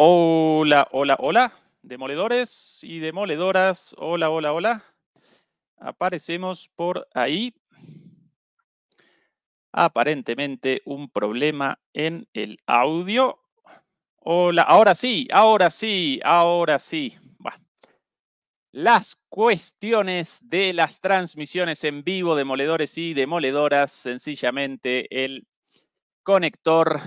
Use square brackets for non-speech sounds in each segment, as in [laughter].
Hola, hola, hola, demoledores y demoledoras. Hola, hola, hola. Aparecemos por ahí. Aparentemente un problema en el audio. Hola, ahora sí, ahora sí, ahora sí. Las cuestiones de las transmisiones en vivo, demoledores y demoledoras, sencillamente el conector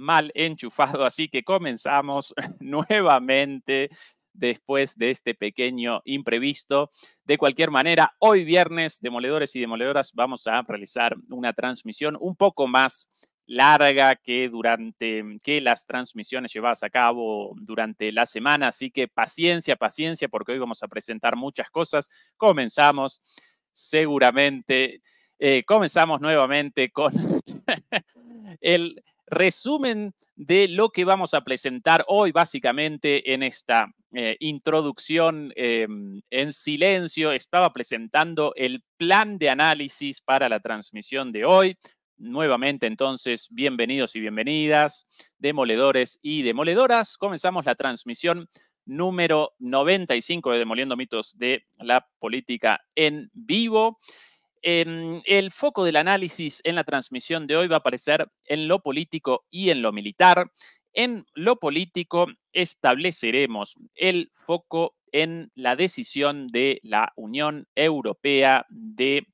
mal enchufado, así que comenzamos [laughs] nuevamente después de este pequeño imprevisto. De cualquier manera, hoy viernes, demoledores y demoledoras, vamos a realizar una transmisión un poco más larga que durante que las transmisiones llevadas a cabo durante la semana, así que paciencia, paciencia porque hoy vamos a presentar muchas cosas. Comenzamos seguramente eh, comenzamos nuevamente con [laughs] el resumen de lo que vamos a presentar hoy básicamente en esta eh, introducción em, en silencio. Estaba presentando el plan de análisis para la transmisión de hoy. Nuevamente, entonces, bienvenidos y bienvenidas, demoledores y demoledoras. Comenzamos la transmisión número 95 de Demoliendo Mitos de la Política en Vivo. Em, el foco del análisis en la transmisión de hoy va a aparecer en lo político y en lo militar. En lo político estableceremos el foco en la decisión de la Unión Europea de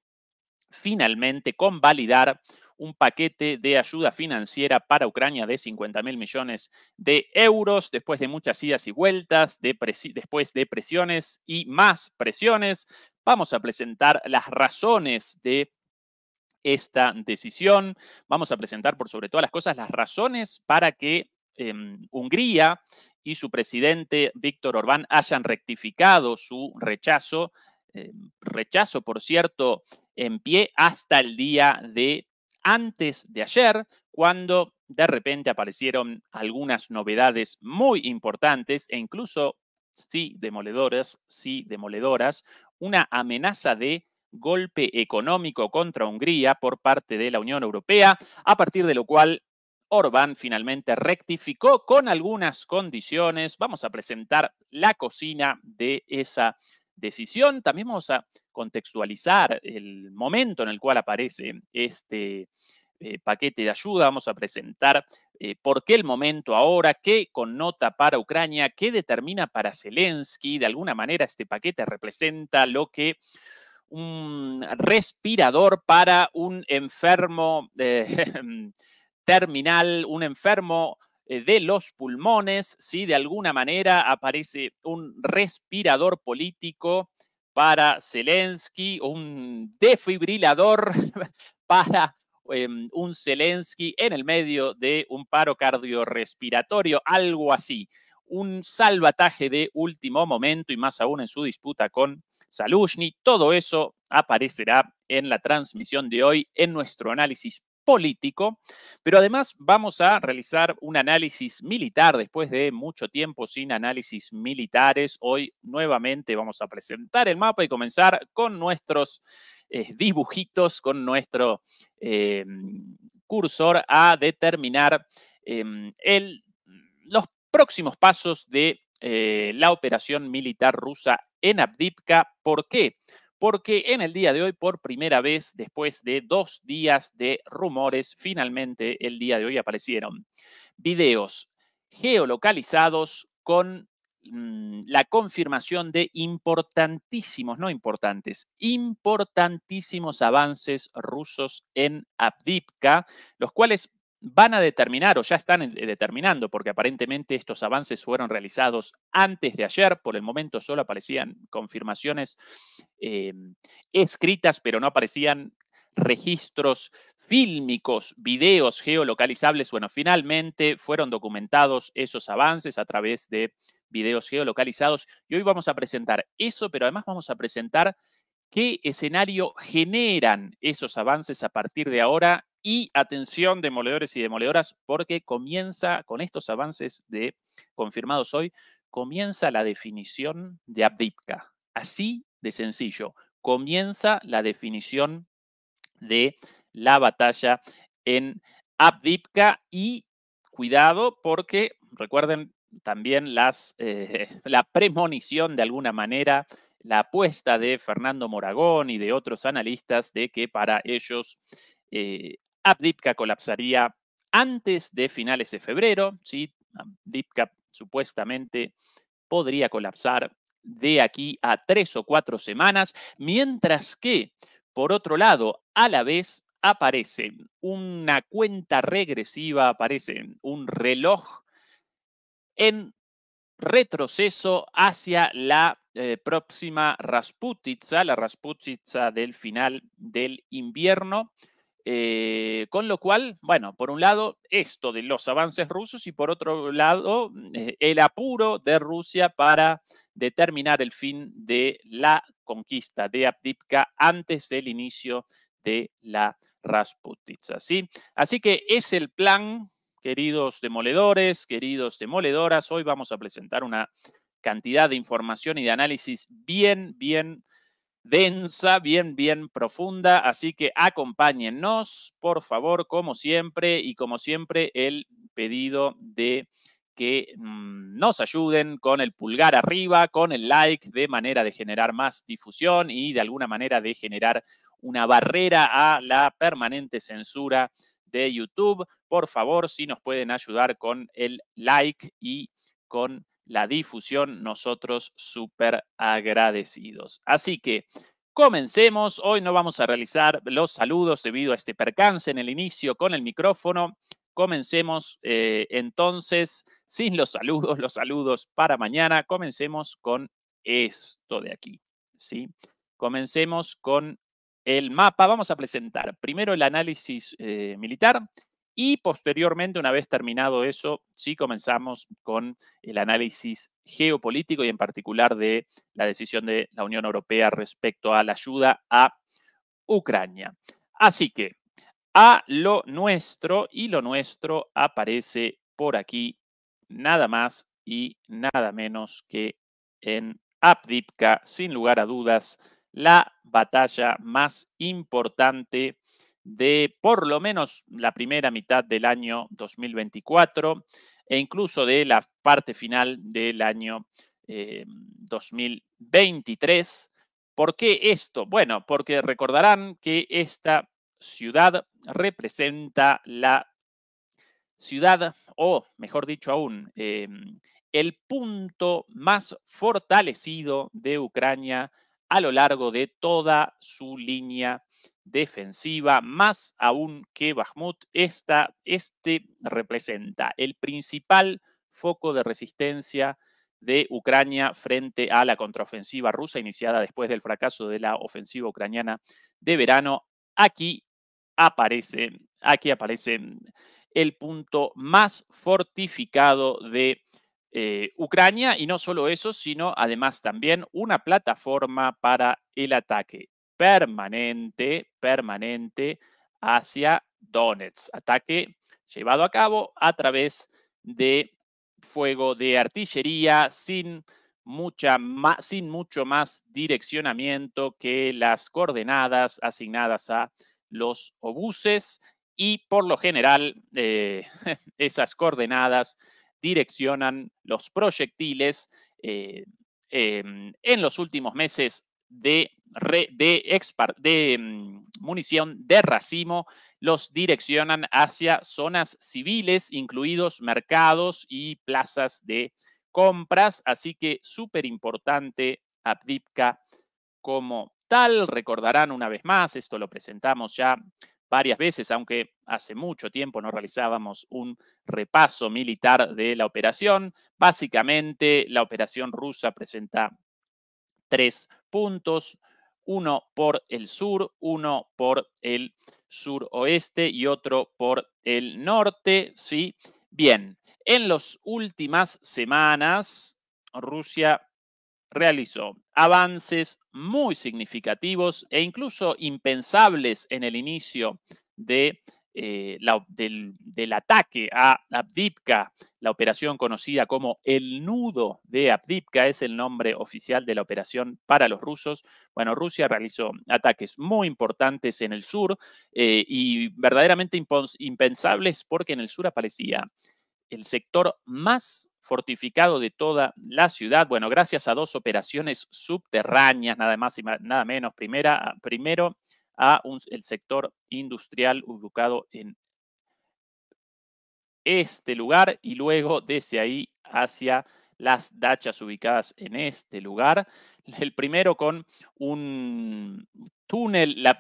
finalmente convalidar un paquete de ayuda financiera para Ucrania de 50 mil millones de euros, después de muchas idas y vueltas, después de presiones y más presiones, Vamos a presentar las razones de esta decisión. Vamos a presentar, por sobre todas las cosas, las razones para que em, Hungría y su presidente Víctor Orbán hayan rectificado su rechazo. Em, rechazo, por cierto, en pie hasta el día de antes de ayer, cuando de repente aparecieron algunas novedades muy importantes e incluso, sí, demoledoras, sí, demoledoras, una amenaza de golpe económico contra Hungría por parte de la Unión Europea, a partir de lo cual Orbán finalmente rectificó con algunas condiciones. Vamos a presentar la cocina de esa decisión. También vamos a contextualizar el momento en el cual aparece este eh, paquete de ayuda, vamos a presentar eh, por qué el momento ahora, qué connota para Ucrania, qué determina para Zelensky, de alguna manera este paquete representa lo que un respirador para un enfermo eh, [laughs] terminal, un enfermo de los pulmones, si de alguna manera aparece un respirador político para Zelensky, un defibrilador [laughs] para Em, un Zelensky en el medio de un paro cardiorrespiratorio, algo así. Un salvataje de último momento y más aún en su disputa con Salushny. Todo eso aparecerá en la transmisión de hoy en nuestro análisis político, pero además vamos a realizar un análisis militar después de mucho tiempo sin análisis militares. Hoy nuevamente vamos a presentar el mapa y comenzar con nuestros eh, dibujitos con nuestro eh, cursor a determinar em, el, los próximos pasos de eh, la operación militar rusa en Abdipka. ¿Por qué? porque en el día de hoy, por primera vez, después de dos días de rumores, finalmente el día de hoy aparecieron videos geolocalizados con Mm, la confirmación de importantísimos, no importantes, importantísimos avances rusos en Abdipka, los cuales van a determinar o ya están eh, determinando, porque aparentemente estos avances fueron realizados antes de ayer, por el momento solo aparecían confirmaciones eh, escritas, pero no aparecían registros fílmicos, videos geolocalizables. Bueno, finalmente fueron documentados esos avances a través de videos geolocalizados. Y hoy vamos a presentar eso, pero además vamos a presentar qué escenario generan esos avances a partir de ahora. Y atención, demoledores y demoledoras, porque comienza con estos avances de, confirmados hoy, comienza la definición de Abdipka. Así de sencillo, comienza la definición de la batalla en Abdipka y cuidado porque recuerden también las, eh, [laughs] la premonición de alguna manera, la apuesta de Fernando Moragón y de otros analistas de que para ellos eh, colapsaría antes de finales de febrero, ¿sí? Abdipka supuestamente podría colapsar de aquí a tres o cuatro semanas, mientras que, por otro lado, a la vez aparece una cuenta regresiva, aparece un reloj en retroceso hacia la eh, próxima Rasputitsa, la Rasputitsa del final del invierno. Eh, con lo cual, bueno, por un lado, esto de los avances rusos y por otro lado, mm, eh, el apuro de Rusia para determinar el fin de la conquista de Abdipka antes del inicio de la Rasputitsa. ¿sí? Así que es el plan Queridos demoledores, queridos demoledoras, hoy vamos a presentar una cantidad de información y de análisis bien, bien densa, bien, bien profunda, así que acompáñennos, por favor, como siempre, y como siempre el pedido de que mm, nos ayuden con el pulgar arriba, con el like, de manera de generar más difusión y de alguna manera de generar una barrera a la permanente censura de YouTube. Por favor, si nos pueden ayudar con el like y con la difusión, nosotros súper agradecidos. Así que comencemos. Hoy no vamos a realizar los saludos debido a este percance en el inicio con el micrófono. Comencemos eh, entonces sin los saludos, los saludos para mañana. Comencemos con esto de aquí. ¿sí? Comencemos con el mapa, vamos a presentar primero el análisis eh, militar y posteriormente, una vez terminado eso, sí comenzamos con el análisis geopolítico y en particular de la decisión de la Unión Europea respecto a la ayuda a Ucrania. Así que a lo nuestro y lo nuestro aparece por aquí nada más y nada menos que en Abdipka, sin lugar a dudas, la batalla más importante de por lo menos la primera mitad del año 2024 e incluso de la parte final del año 2023. Eh, ¿Por qué esto? Bueno, porque recordarán que esta ciudad representa la ciudad, o mejor dicho aún, em, el punto más fortalecido de Ucrania a lo largo de toda su línea defensiva, más aún que Bakhmut, esta, este representa el principal foco de resistencia de Ucrania frente a la contraofensiva rusa iniciada después del fracaso de la ofensiva ucraniana de verano. Aquí aparece, aquí aparece el punto más fortificado de eh, Ucrania y no solo eso, sino además también una plataforma para el ataque permanente, permanente hacia Donetsk. Ataque llevado a cabo a través de fuego de artillería sin, mucha sin mucho más direccionamiento que las coordenadas asignadas a los obuses y por lo general eh, [laughs] esas coordenadas direccionan los proyectiles. Eh, em, en los últimos meses de, em, munición de racimo, los direccionan hacia zonas civiles, incluidos mercados y plazas de compras. Así que súper importante Abdipka como tal. Recordarán una vez más, esto lo presentamos ya varias veces, aunque hace mucho tiempo no realizábamos un repaso militar de la operación. Básicamente, la operación rusa presenta tres puntos, uno por el sur, uno por el suroeste y otro por el norte, ¿sí? Bien, en las últimas semanas, Rusia realizó avances muy significativos e incluso impensables en el inicio de, eh, la, del, ataque a Abdipka, la operación conocida como el nudo de Abdipka, es el nombre oficial de la operación para los rusos. Bueno, Rusia realizó ataques muy importantes en el sur eh, y verdaderamente impensables porque en el sur aparecía el sector más fortificado de toda la ciudad, bueno, gracias a dos operaciones subterráneas, nada más y nada menos. primero a el sector industrial ubicado en este lugar y luego desde ahí hacia las dachas ubicadas en este lugar el primero con un túnel, la,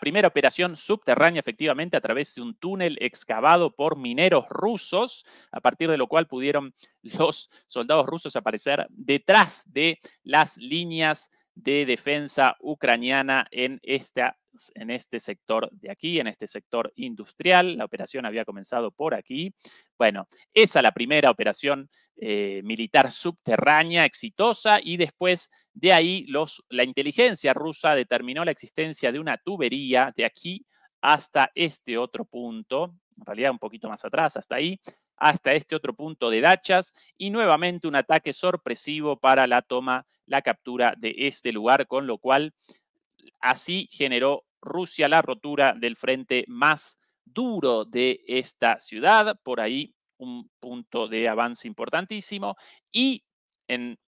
primera operación subterránea efectivamente a través de un túnel excavado por mineros rusos, a partir de lo cual pudieron [laughs] los soldados rusos aparecer detrás de las líneas de defensa ucraniana en esta en este sector de aquí, en este sector industrial. La operación había comenzado por aquí. Bueno, esa la primera operación eh, militar subterránea exitosa y después de ahí los, la inteligencia rusa determinó la existencia de una tubería de aquí hasta este otro punto, en realidad un poquito más atrás, hasta ahí, hasta este otro punto de Dachas y nuevamente un ataque sorpresivo para la toma, la captura de este lugar, con lo cual Así generó Rusia la rotura del frente más duro de esta ciudad, por ahí un punto de avance importantísimo, y en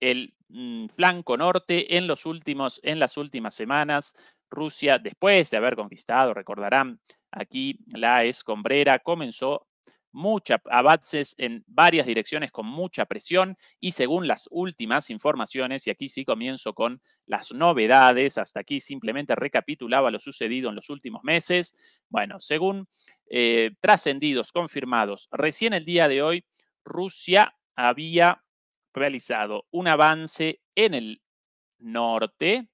el mm, flanco norte, en, los últimos, en las últimas semanas, Rusia, después de haber conquistado, recordarán, aquí la escombrera, comenzó mucha, avances en varias direcciones con mucha presión y según las últimas informaciones, y aquí sí comienzo con las novedades, hasta aquí simplemente recapitulaba lo sucedido en los últimos meses, bueno, según eh, trascendidos, confirmados, recién el día de hoy, Rusia había realizado un avance en el norte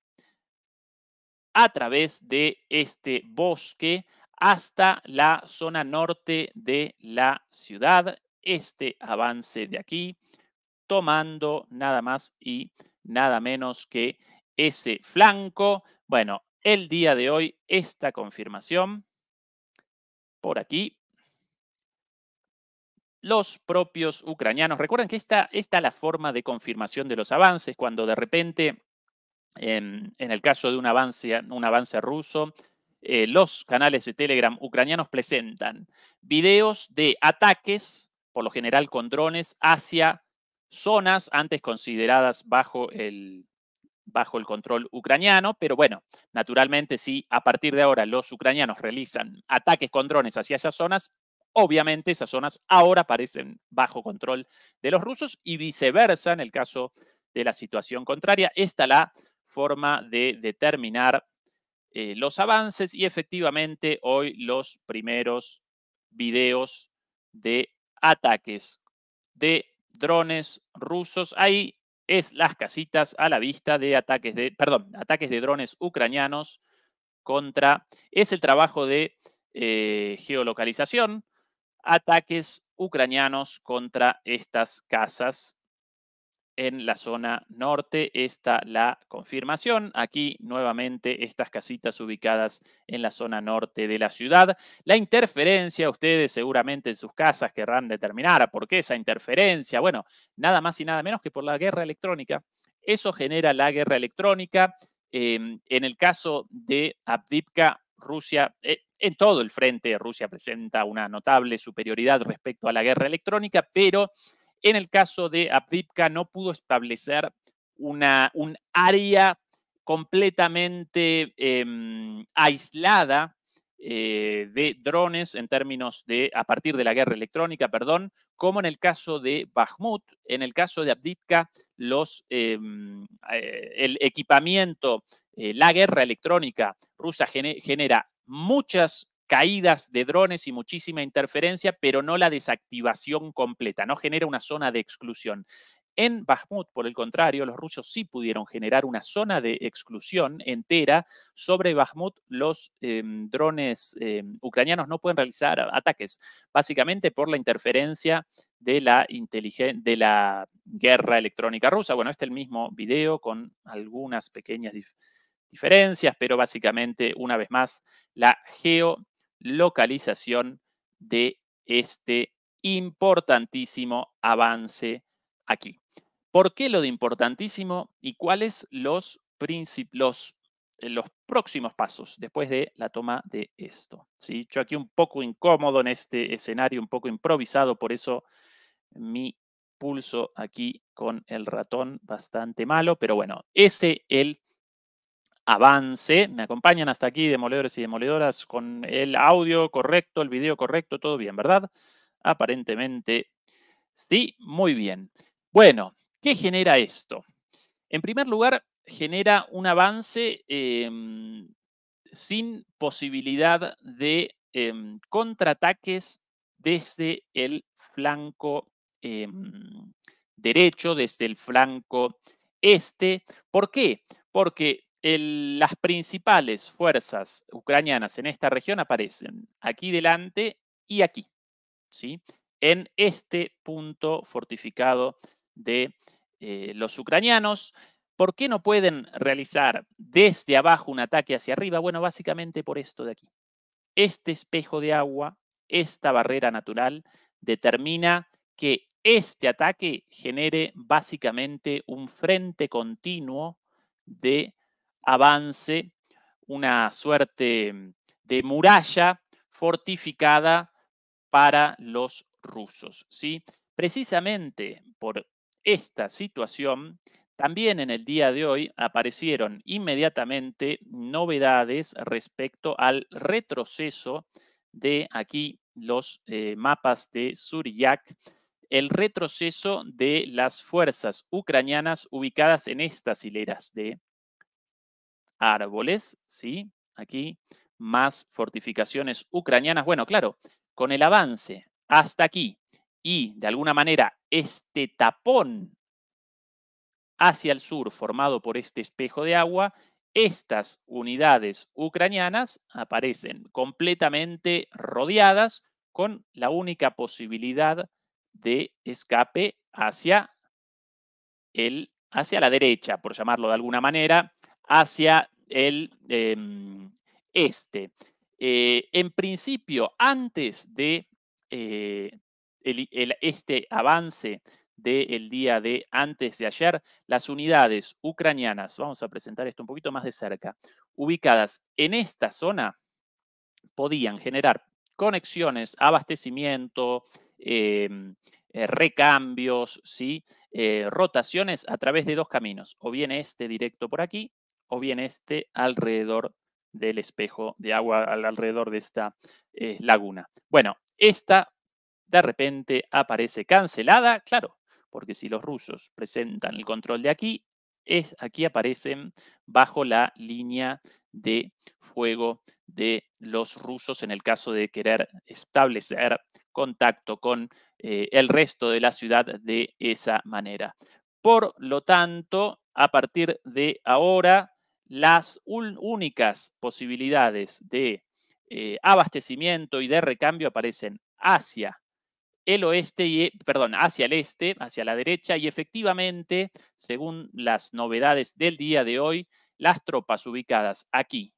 a través de este bosque hasta la zona norte de la ciudad. Este avance de aquí, tomando nada más y nada menos que ese flanco. Bueno, el día de hoy, esta confirmación por aquí. Los propios ucranianos, recuerden que esta, es la forma de confirmación de los avances, cuando de repente, en, en el caso de un avance, un avance ruso, eh, los canales de Telegram ucranianos presentan videos de ataques, por lo general con drones, hacia zonas antes consideradas bajo el, bajo el control ucraniano, pero bueno, naturalmente si a partir de ahora los ucranianos realizan ataques con drones hacia esas zonas, obviamente esas zonas ahora parecen bajo control de los rusos y viceversa en el caso de la situación contraria. Esta la forma de determinar eh, los avances y efectivamente hoy los primeros videos de ataques de drones rusos. Ahí es las casitas a la vista de ataques de, perdón, ataques de drones ucranianos contra, es el trabajo de eh, geolocalización, ataques ucranianos contra estas casas en la zona norte está la confirmación. Aquí nuevamente estas casitas ubicadas en la zona norte de la ciudad. La interferencia, ustedes seguramente en sus casas querrán determinar por qué esa interferencia. Bueno, nada más y nada menos que por la guerra electrónica. Eso genera la guerra electrónica. Em, en el caso de Abdipka, Rusia, eh, en todo el frente, Rusia presenta una notable superioridad respecto a la guerra electrónica, pero en el caso de Abdipka, no pudo establecer una, un área completamente em, aislada eh, de drones en términos de, a partir de la guerra electrónica, perdón, como en el caso de Bakhmut, en el caso de Abdipka, los, em, eh, el equipamiento, eh, la guerra electrónica rusa genera muchas caídas de drones y muchísima interferencia, pero no la desactivación completa, no genera una zona de exclusión. En Bakhmut, por el contrario, los rusos sí pudieron generar una zona de exclusión entera. Sobre Bakhmut, los em, drones em, ucranianos no pueden realizar ataques, básicamente por la interferencia de la, de la guerra electrónica rusa. Bueno, este es el mismo video con algunas pequeñas diferencias, pero básicamente, una vez más, la geo localización de este importantísimo avance aquí. ¿Por qué lo de importantísimo y cuáles los, los, eh, los próximos pasos después de la toma de esto? ¿Sí? Yo aquí un poco incómodo en este escenario, un poco improvisado, por eso mi pulso aquí con el ratón bastante malo, pero bueno, ese el avance. Me acompañan hasta aquí, demoledores y demoledoras, con el audio correcto, el video correcto, todo bien, ¿verdad? Aparentemente, sí, muy bien. Bueno, ¿qué genera esto? En primer lugar, genera un avance em, sin posibilidad de em, contraataques desde el flanco em, derecho, desde el flanco este. ¿Por qué? Porque las principales fuerzas ucranianas en esta región aparecen aquí delante y aquí, ¿sí? en este punto fortificado de eh, los ucranianos. ¿Por qué no pueden realizar desde abajo un ataque hacia arriba? Bueno, básicamente por esto de aquí. Este espejo de agua, esta barrera natural, determina que este ataque genere básicamente un frente continuo de avance una suerte mm, de muralla fortificada para los rusos. ¿sí? Precisamente por esta situación, también en el día de hoy aparecieron inmediatamente novedades respecto al retroceso de aquí los eh, mapas de Suryak, el retroceso de las fuerzas ucranianas ubicadas en estas hileras de árboles, ¿sí? Aquí, más fortificaciones ucranianas. Bueno, claro, con el avance hasta aquí y de alguna manera este tapón hacia el sur formado por este espejo de agua, estas unidades ucranianas aparecen completamente rodeadas con la única posibilidad de escape hacia, el, hacia la derecha, por llamarlo de alguna manera, hacia el em, este. Eh, en principio, antes de eh, este avance del día de antes de ayer, las unidades ucranianas, vamos a presentar esto un poquito más de cerca, ubicadas en esta zona, podían generar conexiones, abastecimiento, em, eh, recambios, ¿sí? rotaciones a través de dos caminos, o bien este directo por aquí o bien este alrededor del espejo de agua, alrededor de esta eh, laguna. Bueno, esta de repente aparece cancelada, claro, porque si los rusos presentan el control de aquí, es, aquí aparecen bajo la línea de fuego de los rusos en el caso de querer establecer contacto con eh, el resto de la ciudad de esa manera. Por lo tanto, a partir de ahora, las únicas posibilidades de eh, abastecimiento y de recambio aparecen hacia el oeste y, perdón, hacia el este, hacia la derecha, y efectivamente, según las novedades del día de hoy, las tropas ubicadas aquí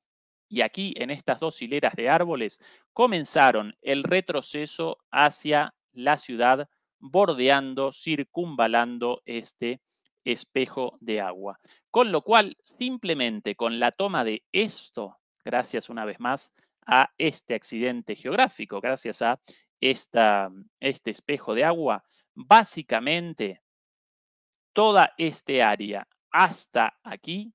y aquí en estas dos hileras de árboles comenzaron el retroceso hacia la ciudad, bordeando, circunvalando este espejo de agua. Con lo cual, simplemente con la toma de esto, gracias una vez más a este accidente geográfico, gracias a esta, este espejo de agua, básicamente toda este área hasta aquí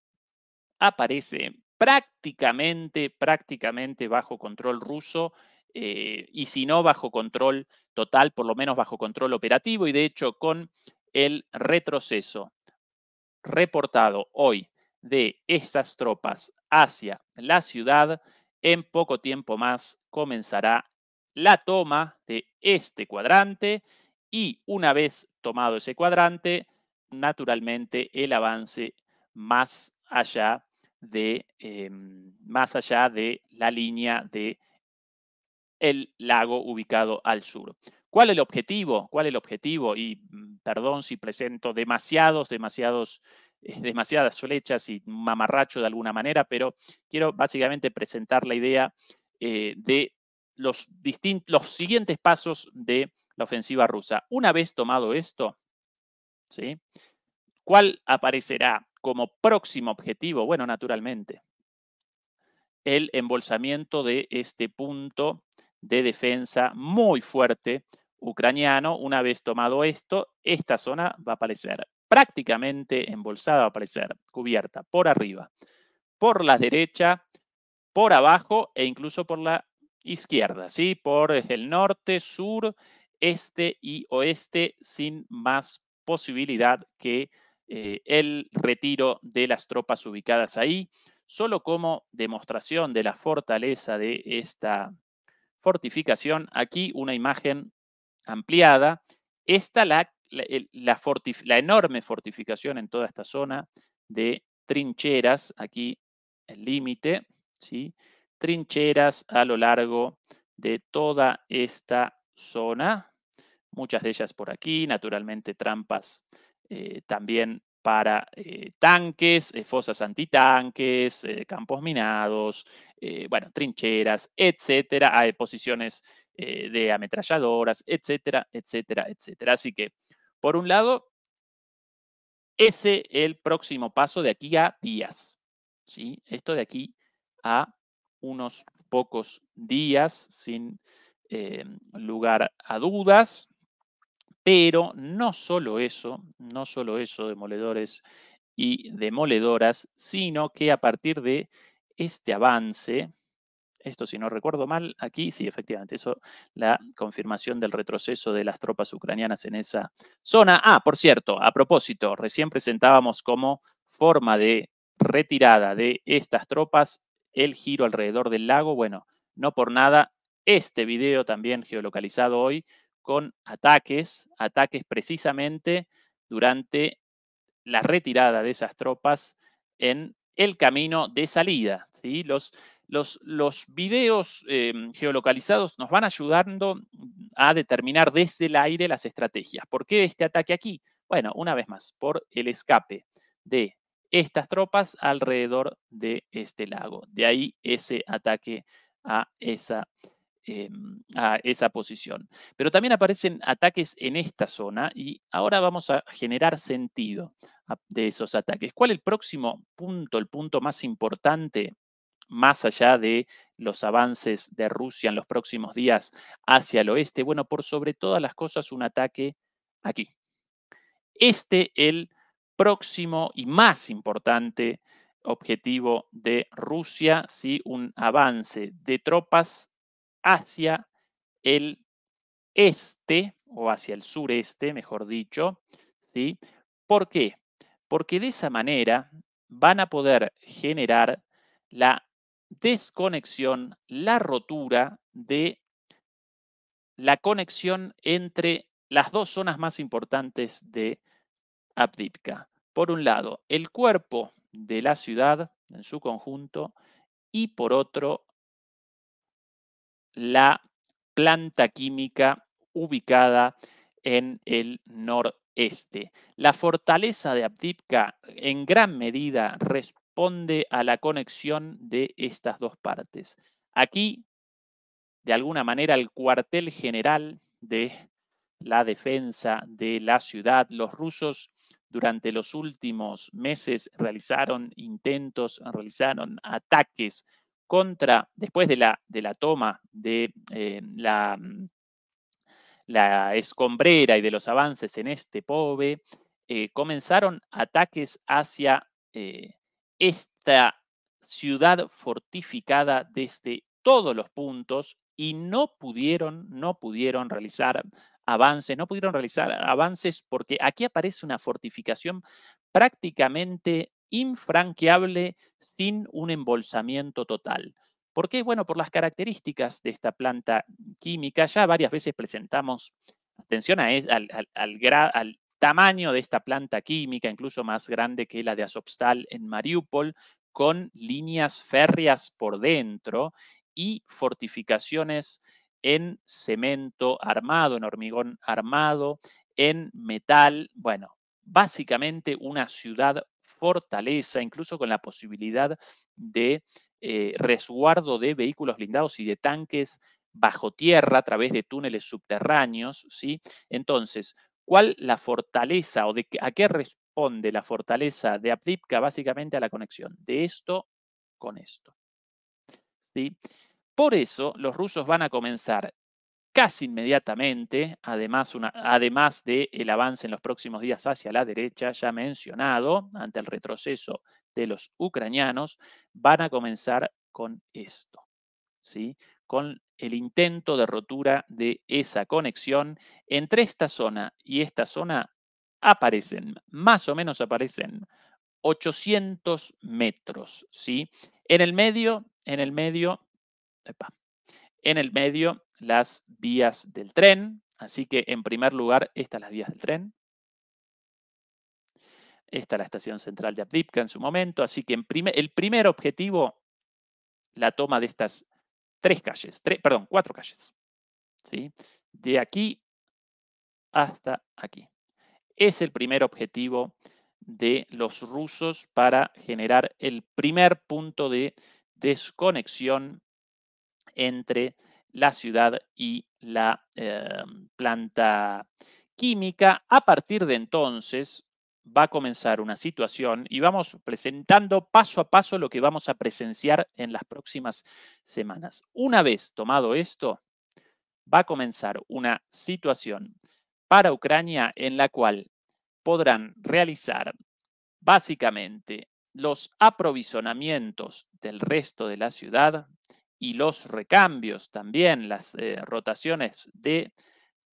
aparece prácticamente, prácticamente bajo control ruso eh, y si no bajo control total, por lo menos bajo control operativo y de hecho con el retroceso reportado hoy de estas tropas hacia la ciudad, en poco tiempo más comenzará la toma de este cuadrante y una vez tomado ese cuadrante, naturalmente el avance más allá de, em, más allá de la línea de el lago ubicado al sur. ¿Cuál es el objetivo? ¿Cuál es el objetivo? Y mm, perdón si presento demasiados, demasiados, eh, demasiadas flechas y mamarracho de alguna manera, pero quiero básicamente presentar la idea eh, de los, los siguientes pasos de la ofensiva rusa. Una vez tomado esto, ¿sí? ¿cuál aparecerá como próximo objetivo? Bueno, naturalmente, el embolsamiento de este punto de defensa muy fuerte ucraniano, una vez tomado esto, esta zona va a aparecer prácticamente embolsada, va a aparecer cubierta por arriba, por la derecha, por abajo e incluso por la izquierda, ¿sí? Por eh, el norte, sur, este y oeste, sin más posibilidad que eh, el retiro de las tropas ubicadas ahí, solo como demostración de la fortaleza de esta fortificación. Aquí una imagen ampliada, está la, la, enorme fortificación en toda esta zona de trincheras, aquí el límite, ¿sí? trincheras a lo largo de toda esta zona, muchas de ellas por aquí, naturalmente trampas eh, también para eh, tanques, eh, fosas antitanques, campos minados, bueno, trincheras, etcétera. Hay posiciones eh, de ametralladoras, etcétera, etcétera, etcétera. Así que, por un lado, ese es el próximo paso de aquí a días. ¿sí? Esto de aquí a unos pocos días, sin eh, lugar a dudas. Pero no solo eso, no solo eso, demoledores y demoledoras, sino que a partir de este avance, esto, si no recuerdo mal, aquí sí, efectivamente, eso, la confirmación del retroceso de las tropas ucranianas en esa zona. Ah, por cierto, a propósito, recién presentábamos como forma de retirada de estas tropas el giro alrededor del lago. Bueno, no por nada, este video también geolocalizado hoy con ataques, ataques precisamente durante la retirada de esas tropas en el camino de salida. ¿sí? Los los, videos em, geolocalizados nos van ayudando a determinar desde el aire las estrategias. ¿Por qué este ataque aquí? Bueno, una vez más, por el escape de estas tropas alrededor de este lago. De ahí ese ataque a esa, em, a esa posición. Pero también aparecen ataques en esta zona y ahora vamos a generar sentido de esos ataques. ¿Cuál es el próximo punto, el punto más importante más allá de los avances de Rusia en los próximos días hacia el oeste? Bueno, por sobre todas las cosas, un ataque aquí. Este el próximo y más importante objetivo de Rusia, sí, un avance de tropas hacia el este o hacia el sureste, mejor dicho, ¿sí? ¿Por qué? Porque de esa manera van a poder generar la desconexión, la rotura de la conexión entre las dos zonas más importantes de Abdipka. Por un lado, el cuerpo de la ciudad en su conjunto y por otro, la planta química ubicada en el noreste. La fortaleza de Abdipka en gran medida responde a la conexión de estas dos partes. Aquí, de alguna manera, el cuartel general de la defensa de la ciudad, los rusos durante los últimos meses realizaron intentos, realizaron ataques contra, después de la, de la toma de eh, la, mm, la, escombrera y de los avances en este pobe, eh, comenzaron ataques hacia eh, esta ciudad fortificada desde todos los puntos y no pudieron, no pudieron realizar avances, no pudieron realizar avances porque aquí aparece una fortificación prácticamente infranqueable sin un embolsamiento total. ¿Por qué? Bueno, por las características de esta planta química. Ya varias veces presentamos atención a, al, al, al, tamaño de esta planta química, incluso más grande que la de Azovstal en Mariupol, con líneas férreas por dentro y fortificaciones en cemento armado, en hormigón armado, en metal, bueno, básicamente una ciudad fortaleza, incluso con la posibilidad de eh, resguardo de vehículos blindados y de tanques bajo tierra a través de túneles subterráneos, ¿sí? Entonces, ¿Cuál la fortaleza o a qué responde la fortaleza de Apdipka? Básicamente a la conexión de esto con esto. ¿Sí? Por eso los rusos van a comenzar casi inmediatamente, además, una, además del avance en los próximos días hacia la derecha, ya mencionado, ante el retroceso de los ucranianos, van a comenzar con esto, ¿sí? con el intento de rotura de esa conexión entre esta zona y esta zona aparecen, más o menos aparecen 800 metros, ¿sí? En el medio, en el medio, en el medio las vías del tren, así que en primer lugar estas las vías del tren. Esta es la estación central de Abdipka en su momento, así que el primer objetivo, la toma de estas tres calles, perdón, cuatro calles. ¿sí? De aquí hasta aquí. Es el primer objetivo de los rusos para generar el primer punto de desconexión entre la ciudad y la eh, planta química. A partir de entonces, va a comenzar una situación y vamos presentando paso a paso lo que vamos a presenciar en las próximas semanas. Una vez tomado esto, va a comenzar una situación para Ucrania en la cual podrán realizar básicamente los aprovisionamientos del resto de la ciudad y los recambios también, las eh, rotaciones de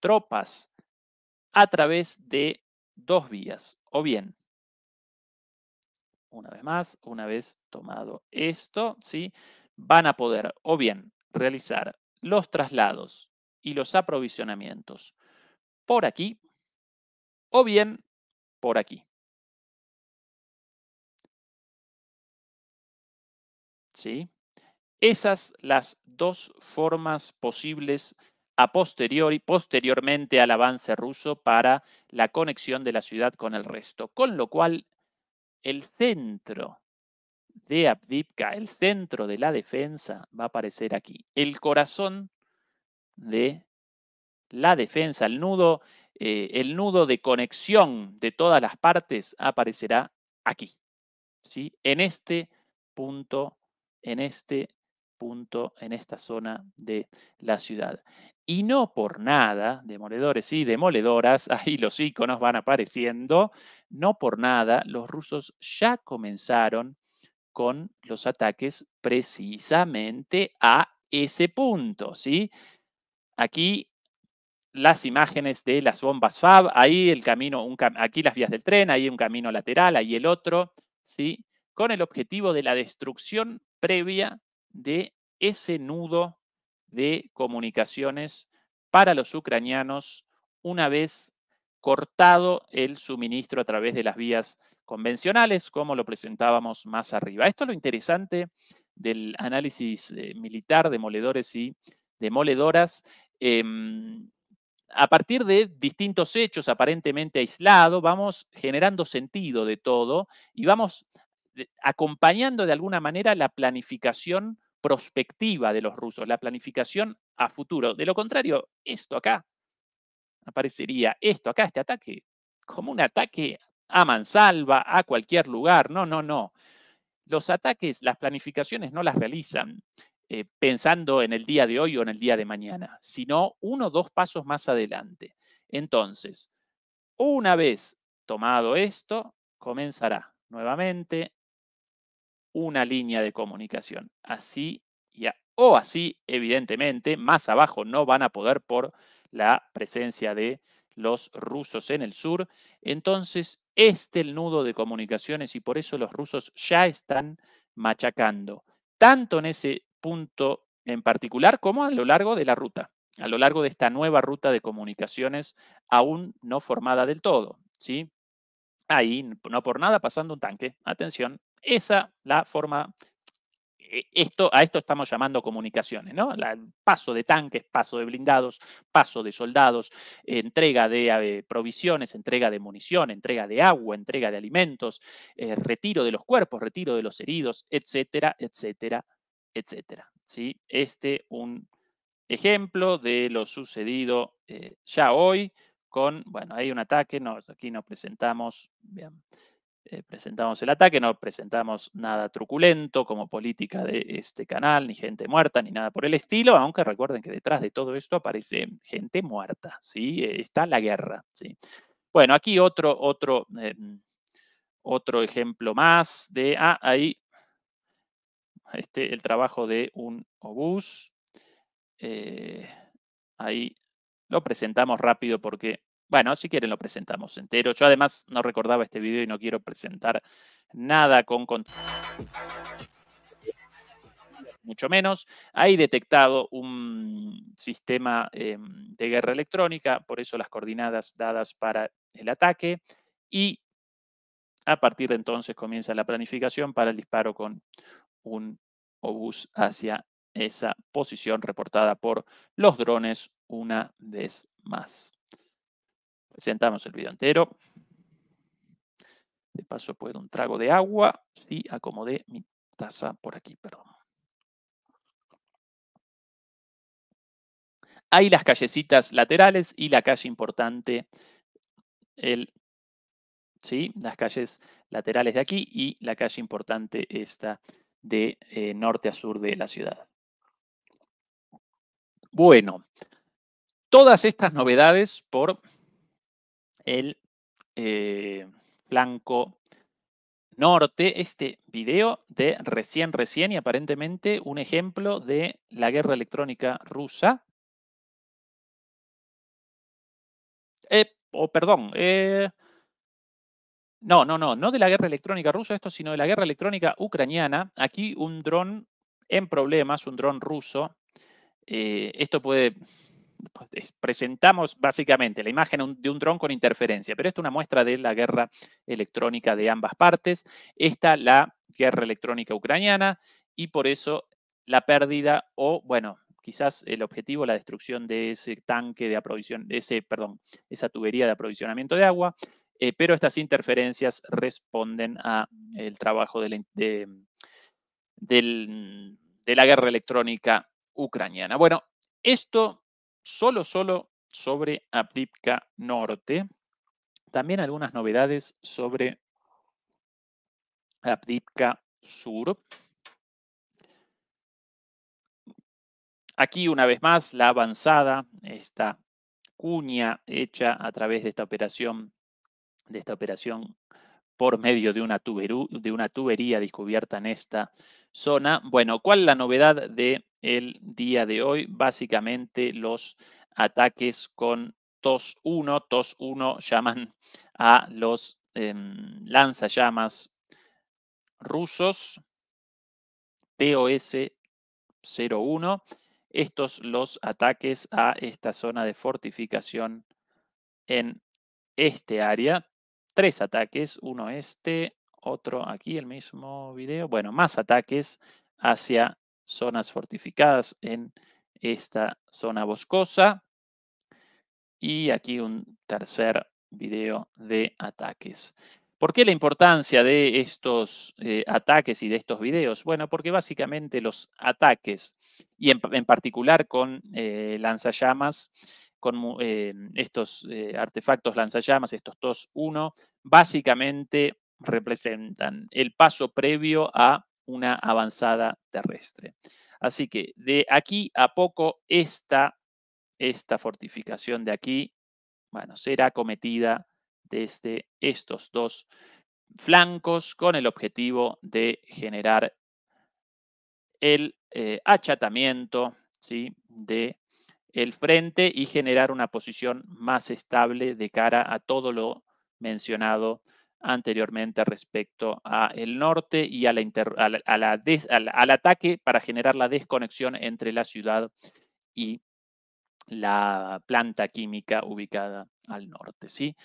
tropas a través de dos vías. O bien, una vez más, una vez tomado esto, ¿sí? van a poder o bien realizar los traslados y los aprovisionamientos por aquí o bien por aquí. ¿Sí? Esas las dos formas posibles a y posteriormente al avance ruso para la conexión de la ciudad con el resto. Con lo cual, el centro de Abdipka, el centro de la defensa, va a aparecer aquí. El corazón de la defensa, el nudo, eh, el nudo de conexión de todas las partes aparecerá aquí, ¿sí? en este punto, en este punto en esta zona de la ciudad. Y no por nada, demoledores y demoledoras, [laughs] ahí los iconos van apareciendo, no por nada los rusos ya comenzaron con los ataques precisamente a ese punto, ¿sí? Aquí las imágenes de las bombas FAB, ahí el camino, un aquí las vías del tren, ahí un camino lateral, ahí el otro, ¿sí? Con el objetivo de la destrucción previa de ese nudo de comunicaciones para los ucranianos una vez cortado el suministro a través de las vías convencionales, como lo presentábamos más arriba. Esto es lo interesante del análisis eh, militar de moledores y demoledoras. Em, a partir de distintos hechos aparentemente aislados, vamos generando sentido de todo y vamos acompañando de alguna manera la planificación prospectiva de los rusos, la planificación a futuro. De lo contrario, esto acá aparecería, esto acá, este ataque, como un ataque a mansalva, a cualquier lugar. No, no, no. Los ataques, las planificaciones no las realizan eh, pensando en el día de hoy o en el día de mañana, sino uno o dos pasos más adelante. Entonces, una vez tomado esto, comenzará nuevamente una línea de comunicación. Así ya. o así, evidentemente, más abajo no van a poder por la presencia de los rusos en el sur. Entonces, este el nudo de comunicaciones y por eso los rusos ya están machacando, tanto en ese punto en particular como a lo largo de la ruta, a lo largo de esta nueva ruta de comunicaciones aún no formada del todo, ¿sí? Ahí, no por nada, pasando un tanque. Atención, esa la forma, eh, esto, a esto estamos llamando comunicaciones, ¿no? paso de tanques, paso de blindados, paso de soldados, entrega de eh, provisiones, entrega de munición, entrega de agua, entrega de alimentos, eh, retiro de los cuerpos, retiro de los heridos, etcétera, etcétera, etcétera. ¿sí? Este un ejemplo de lo sucedido ya hoy con, bueno, hay un ataque, aquí nos presentamos, bien, eh, presentamos el ataque, no presentamos nada truculento como política de este canal, ni gente muerta, ni nada por el estilo, aunque recuerden que detrás de todo esto aparece gente muerta, ¿sí? Eh, está la guerra, ¿sí? Bueno, aquí otro, otro, em, otro ejemplo más de, ah, ahí, este, el trabajo de un obús, eh, ahí lo presentamos rápido porque bueno, si quieren lo presentamos entero. Yo además no recordaba este video y no quiero presentar nada con, mucho menos. Hay detectado un sistema em, de guerra electrónica, por eso las coordenadas dadas para el ataque y a partir de entonces comienza la planificación para el disparo con un obús hacia esa posición reportada por los drones una vez más sentamos el video entero. De paso puedo un trago de agua. Y acomodé mi taza por aquí, perdón. Hay las callecitas laterales y la calle importante, ¿sí? las calles laterales de aquí y la calle importante esta de eh, norte a sur de la ciudad. Bueno, todas estas novedades por el eh, blanco norte, este video de recién, recién y aparentemente un ejemplo de la guerra electrónica rusa. Eh, o perdón, eh, no, no, no, no de la guerra electrónica rusa esto, sino de la guerra electrónica ucraniana. Aquí un dron en problemas, un dron ruso. esto puede pues, presentamos básicamente la imagen de un dron con interferencia, pero esto es una muestra de la guerra electrónica de ambas partes. Esta la guerra electrónica ucraniana y por eso la pérdida o, bueno, quizás el objetivo, la destrucción de ese tanque de aprovisionamiento, ese, perdón, esa tubería de aprovisionamiento de agua, eh, pero estas interferencias responden a el trabajo de la guerra electrónica ucraniana. Bueno, esto solo, solo sobre Abdipka Norte. También algunas novedades sobre Abdipka Sur. Aquí una vez más la avanzada, esta cuña hecha a través de esta operación, de esta operación por medio de una, de una tubería descubierta en esta zona. Bueno, ¿cuál es la novedad de el día de hoy, básicamente los ataques con TOS1. TOS1 [laughs] llaman a los em, lanzallamas rusos, TOS-01. Estos los ataques a esta zona de fortificación en este área. Tres ataques, uno este, otro aquí, el mismo video. Bueno, más ataques hacia zonas fortificadas en esta zona boscosa. Y aquí un tercer video de ataques. ¿Por qué la importancia de estos eh, ataques y de estos videos? Bueno, porque básicamente los ataques, y en, particular con eh, lanzallamas, con eh, estos artefactos lanzallamas, estos TOS-1, básicamente representan el paso previo a una avanzada terrestre. Así que de aquí a poco esta, esta fortificación de aquí, bueno, será cometida desde estos dos flancos con el objetivo de generar el eh, achatamiento ¿sí? de el frente y generar una posición más estable de cara a todo lo mencionado anteriormente respecto al norte y a la al, ataque para generar la desconexión entre la ciudad y la planta química ubicada al norte. ¿sí?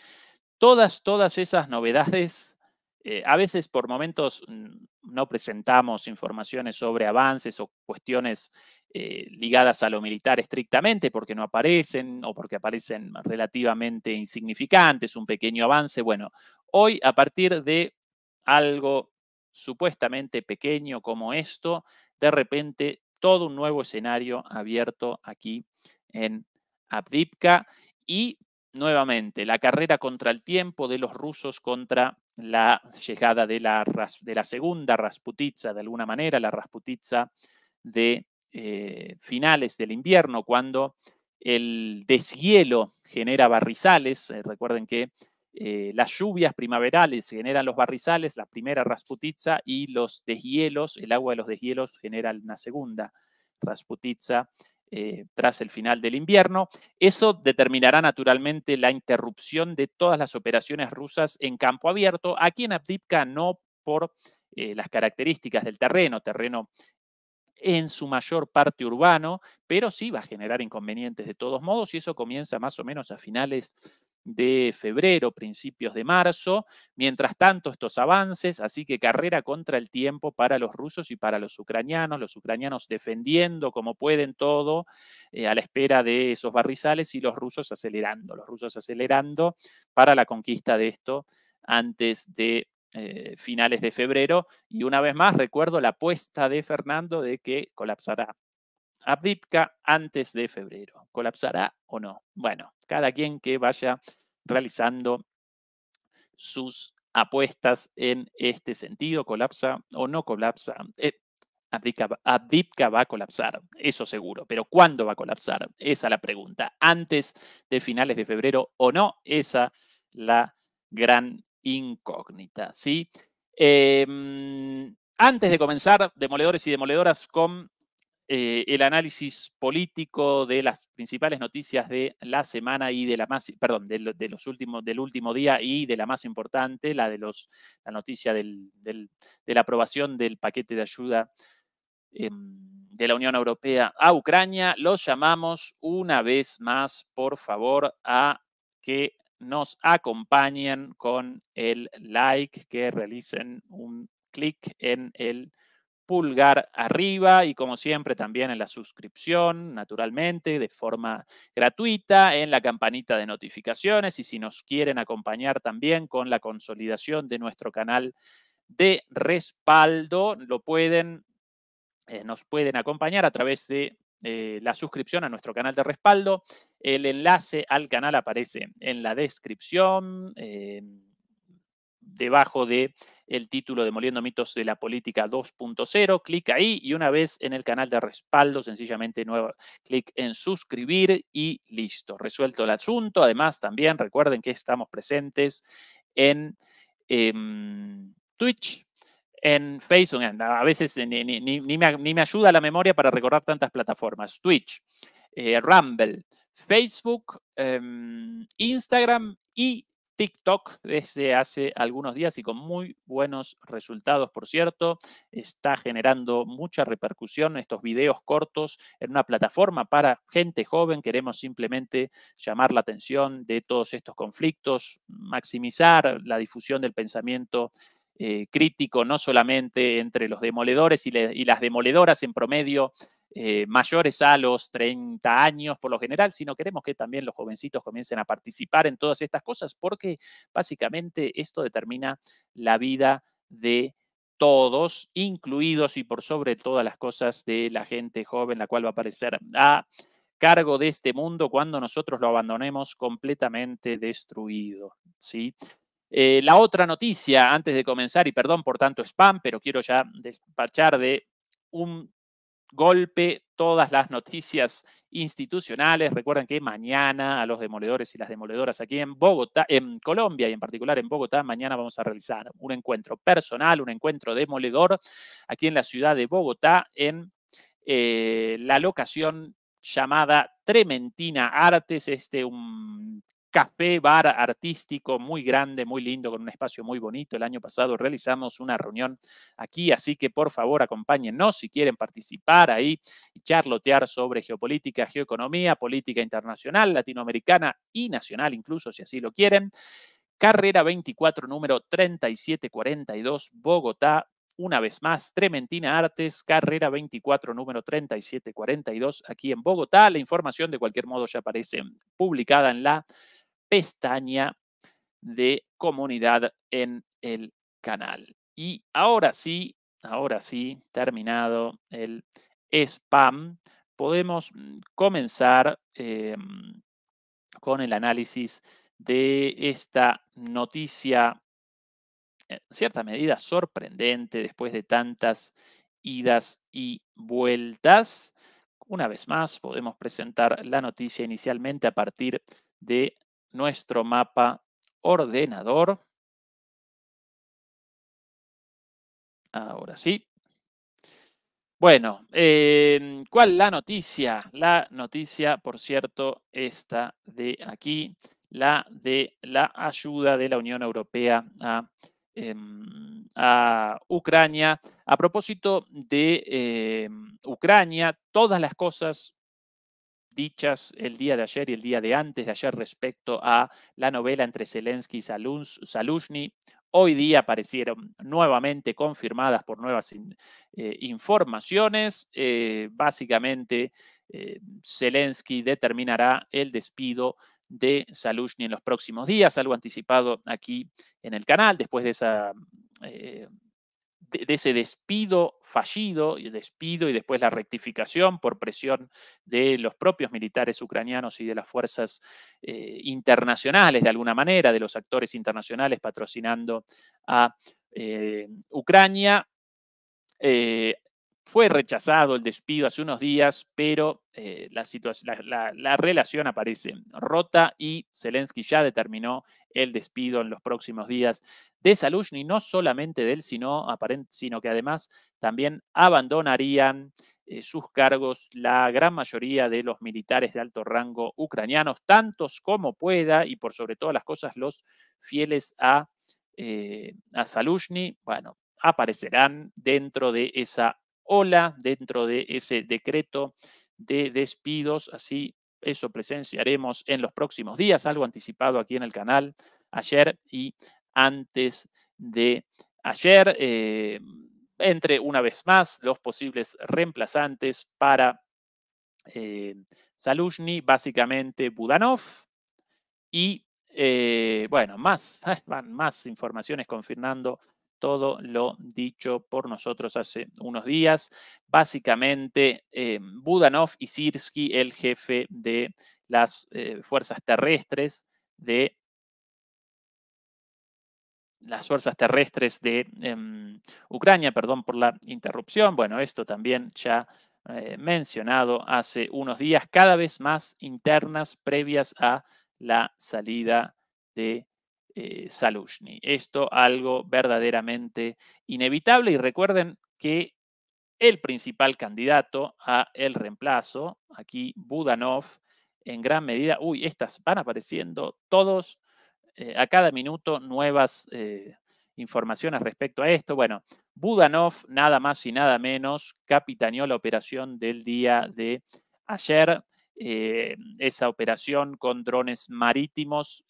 Todas, todas esas novedades, eh, a veces por momentos mm, no presentamos informaciones sobre avances o cuestiones eh, ligadas a lo militar estrictamente, porque no aparecen o porque aparecen relativamente insignificantes, un pequeño avance. Bueno, Hoy, a partir de algo supuestamente pequeño como esto, de repente todo un nuevo escenario abierto aquí en Abdipka y nuevamente la carrera contra el tiempo de los rusos contra la llegada de la, segunda Rasputitsa, de alguna manera, la Rasputitsa de eh, finales del invierno, cuando el deshielo genera barrizales. Eh, recuerden que eh, las lluvias primaverales generan los barrizales, la primera rasputiza, y los deshielos, el agua de los deshielos genera una segunda rasputiza eh, tras el final del invierno. Eso determinará naturalmente la interrupción de todas las operaciones rusas en campo abierto, aquí en Aptipka no por eh, las características del terreno, terreno en su mayor parte urbano, pero sí va a generar inconvenientes de todos modos y eso comienza más o menos a finales de febrero, principios de marzo. Mientras tanto, estos avances, así que carrera contra el tiempo para los rusos y para los ucranianos, los ucranianos defendiendo como pueden todo eh, a la espera de esos barrizales y los rusos acelerando, los rusos acelerando para la conquista de esto antes de eh, finales de febrero. Y una vez más, recuerdo la apuesta de Fernando de que colapsará. Abdipka antes de febrero. ¿Colapsará o no? Bueno, cada quien que vaya realizando sus apuestas en este sentido, colapsa o no colapsa. Eh, Abdipka, va a colapsar, eso seguro, pero ¿cuándo va a colapsar? Esa es la pregunta. ¿Antes de finales de febrero o no? Esa la gran incógnita, ¿sí? Em, antes de comenzar, demoledores y demoledoras, con eh, el análisis político de las principales noticias de la semana y de la más, perdón, de, los últimos, del último día y de la más importante, la de los, la noticia de la aprobación del paquete de ayuda eh, de la Unión Europea a Ucrania. Los llamamos una vez más, por favor, a que nos acompañen con el like, que realicen un clic en el pulgar arriba y como siempre también en la suscripción, naturalmente, de forma gratuita, en la campanita de notificaciones y si nos quieren acompañar también con la consolidación de nuestro canal de respaldo, lo pueden, eh, nos pueden acompañar a través de eh, la suscripción a nuestro canal de respaldo. El enlace al canal aparece en la descripción. Eh, debajo de el título Demoliendo mitos de la política 2.0, clic ahí y una vez en el canal de respaldo, sencillamente nuevo, clic en suscribir y listo, resuelto el asunto. Además, también recuerden que estamos presentes en em, Twitch, en Facebook, a veces ni, me, ni, me, ayuda la memoria para recordar tantas plataformas, Twitch, eh, Rumble, Facebook, em, Instagram y TikTok desde hace algunos días y con muy buenos resultados, por cierto. Está generando mucha repercusión estos videos cortos en una plataforma para gente joven. Queremos simplemente llamar la atención de todos estos conflictos, maximizar la difusión del pensamiento. Eh, crítico no solamente entre los demoledores y, y las demoledoras en promedio eh, mayores a los 30 años por lo general, sino queremos que también los jovencitos comiencen a participar en todas estas cosas, porque básicamente esto determina la vida de todos, incluidos y por sobre todas las cosas de la gente joven, la cual va a aparecer a cargo de este mundo cuando nosotros lo abandonemos completamente destruido. ¿sí? Eh, la otra noticia, antes de comenzar, y perdón por tanto spam, pero quiero ya despachar de un golpe todas las noticias institucionales. Recuerden que mañana a los demoledores y las demoledoras aquí en Bogotá, en Colombia y en particular en Bogotá, mañana vamos a realizar un encuentro personal, un encuentro demoledor aquí en la ciudad de Bogotá, en eh, la locación llamada Trementina Artes, este un café bar artístico muy grande, muy lindo, con un espacio muy bonito. El año pasado realizamos una reunión aquí, así que por favor acompáñennos si quieren participar ahí y charlotear sobre geopolítica, geoeconomía, política internacional, latinoamericana y nacional, incluso si así lo quieren. Carrera 24, número 3742, Bogotá, una vez más, Trementina Artes, carrera 24, número 3742, aquí en Bogotá. La información, de cualquier modo, ya aparece publicada en la pestaña de comunidad en el canal. Y ahora sí, ahora sí, terminado el spam, podemos mm, comenzar em, con el análisis de esta noticia, en cierta medida sorprendente después de tantas idas y vueltas. Una vez más, podemos presentar la noticia inicialmente a partir de nuestro mapa ordenador. Ahora sí. Bueno, em, ¿cuál la noticia? La noticia, por cierto, esta de aquí, la de la ayuda de la Unión Europea a, em, Ucrania. A propósito de em, Ucrania, todas las cosas dichas el día de ayer y el día de antes de ayer respecto a la novela entre Zelensky y Salushny, hoy día aparecieron nuevamente confirmadas por nuevas eh, informaciones. Eh, básicamente, eh, Zelensky determinará el despido de Salushny en los próximos días, algo anticipado aquí en el canal, después de esa de, ese despido fallido, y despido y después la rectificación por presión de los propios militares ucranianos y de las fuerzas eh, internacionales, de alguna manera, de los actores internacionales patrocinando a eh, Ucrania, eh, fue rechazado el despido hace unos días, pero eh, la, la, relación aparece rota y Zelensky ya determinó el despido en los próximos días de Salushny, no solamente de él, sino, que además también abandonarían eh, sus cargos la gran mayoría de los militares de alto rango ucranianos, tantos como pueda y por sobre todas las cosas los fieles a, eh, Salushny. Bueno, aparecerán dentro de esa hola dentro de ese decreto de despidos. Así eso presenciaremos en los próximos días, algo anticipado aquí en el canal ayer y antes de ayer. Eh, entre una vez más los posibles reemplazantes para eh, básicamente Budanov, y eh, bueno, más, [laughs] más informaciones confirmando todo lo dicho por nosotros hace unos días. Básicamente, eh, Budanov y Sirsky, el jefe de las eh, fuerzas terrestres de las fuerzas terrestres de em, Ucrania, perdón por la interrupción. Bueno, esto también ya eh, mencionado hace unos días, cada vez más internas previas a la salida de eh, Salushny. Esto algo verdaderamente inevitable y recuerden que el principal candidato a el reemplazo, aquí Budanov, en gran medida, uy, estas van apareciendo todos, eh, a cada minuto nuevas eh, informaciones respecto a esto. Bueno, Budanov, nada más y nada menos, capitaneó la operación del día de ayer, eh, esa operación con drones marítimos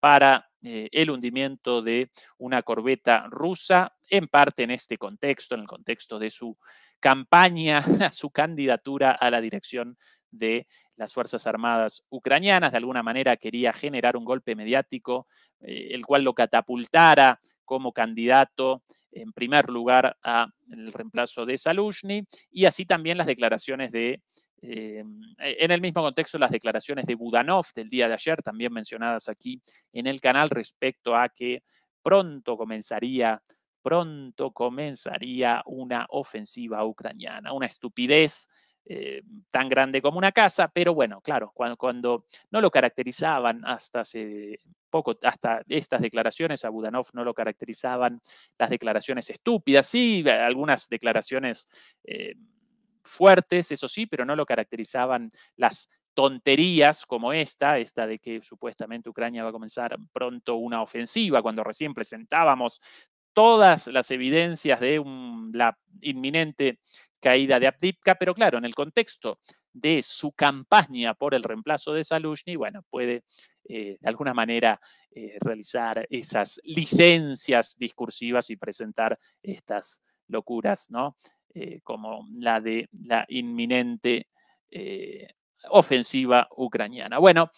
para eh, el hundimiento de una corbeta rusa, en parte en este contexto, en el contexto de su campaña, [laughs] su candidatura a la dirección de las Fuerzas Armadas ucranianas. De alguna manera quería generar un golpe mediático, eh, el cual lo catapultara como candidato, en primer lugar, al reemplazo de Salushny, y así también las declaraciones de eh, en el mismo contexto, las declaraciones de Budanov del día de ayer, también mencionadas aquí en el canal, respecto a que pronto comenzaría, pronto comenzaría una ofensiva ucraniana, una estupidez. Eh, tan grande como una casa, pero bueno, claro, cuando, no lo caracterizaban hasta hace poco, hasta estas declaraciones, a Budanov no lo caracterizaban las declaraciones estúpidas, sí, algunas declaraciones eh, fuertes, eso sí, pero no lo caracterizaban las tonterías como esta, esta de que supuestamente Ucrania va a comenzar pronto una ofensiva, cuando recién presentábamos todas las evidencias de la inminente caída de Abdipka, pero claro, en el contexto de su campaña por el reemplazo de Salushny, bueno, puede eh, de alguna manera eh, realizar esas licencias discursivas y presentar estas locuras, ¿no? Eh, como la de la inminente eh, ofensiva ucraniana. Bueno,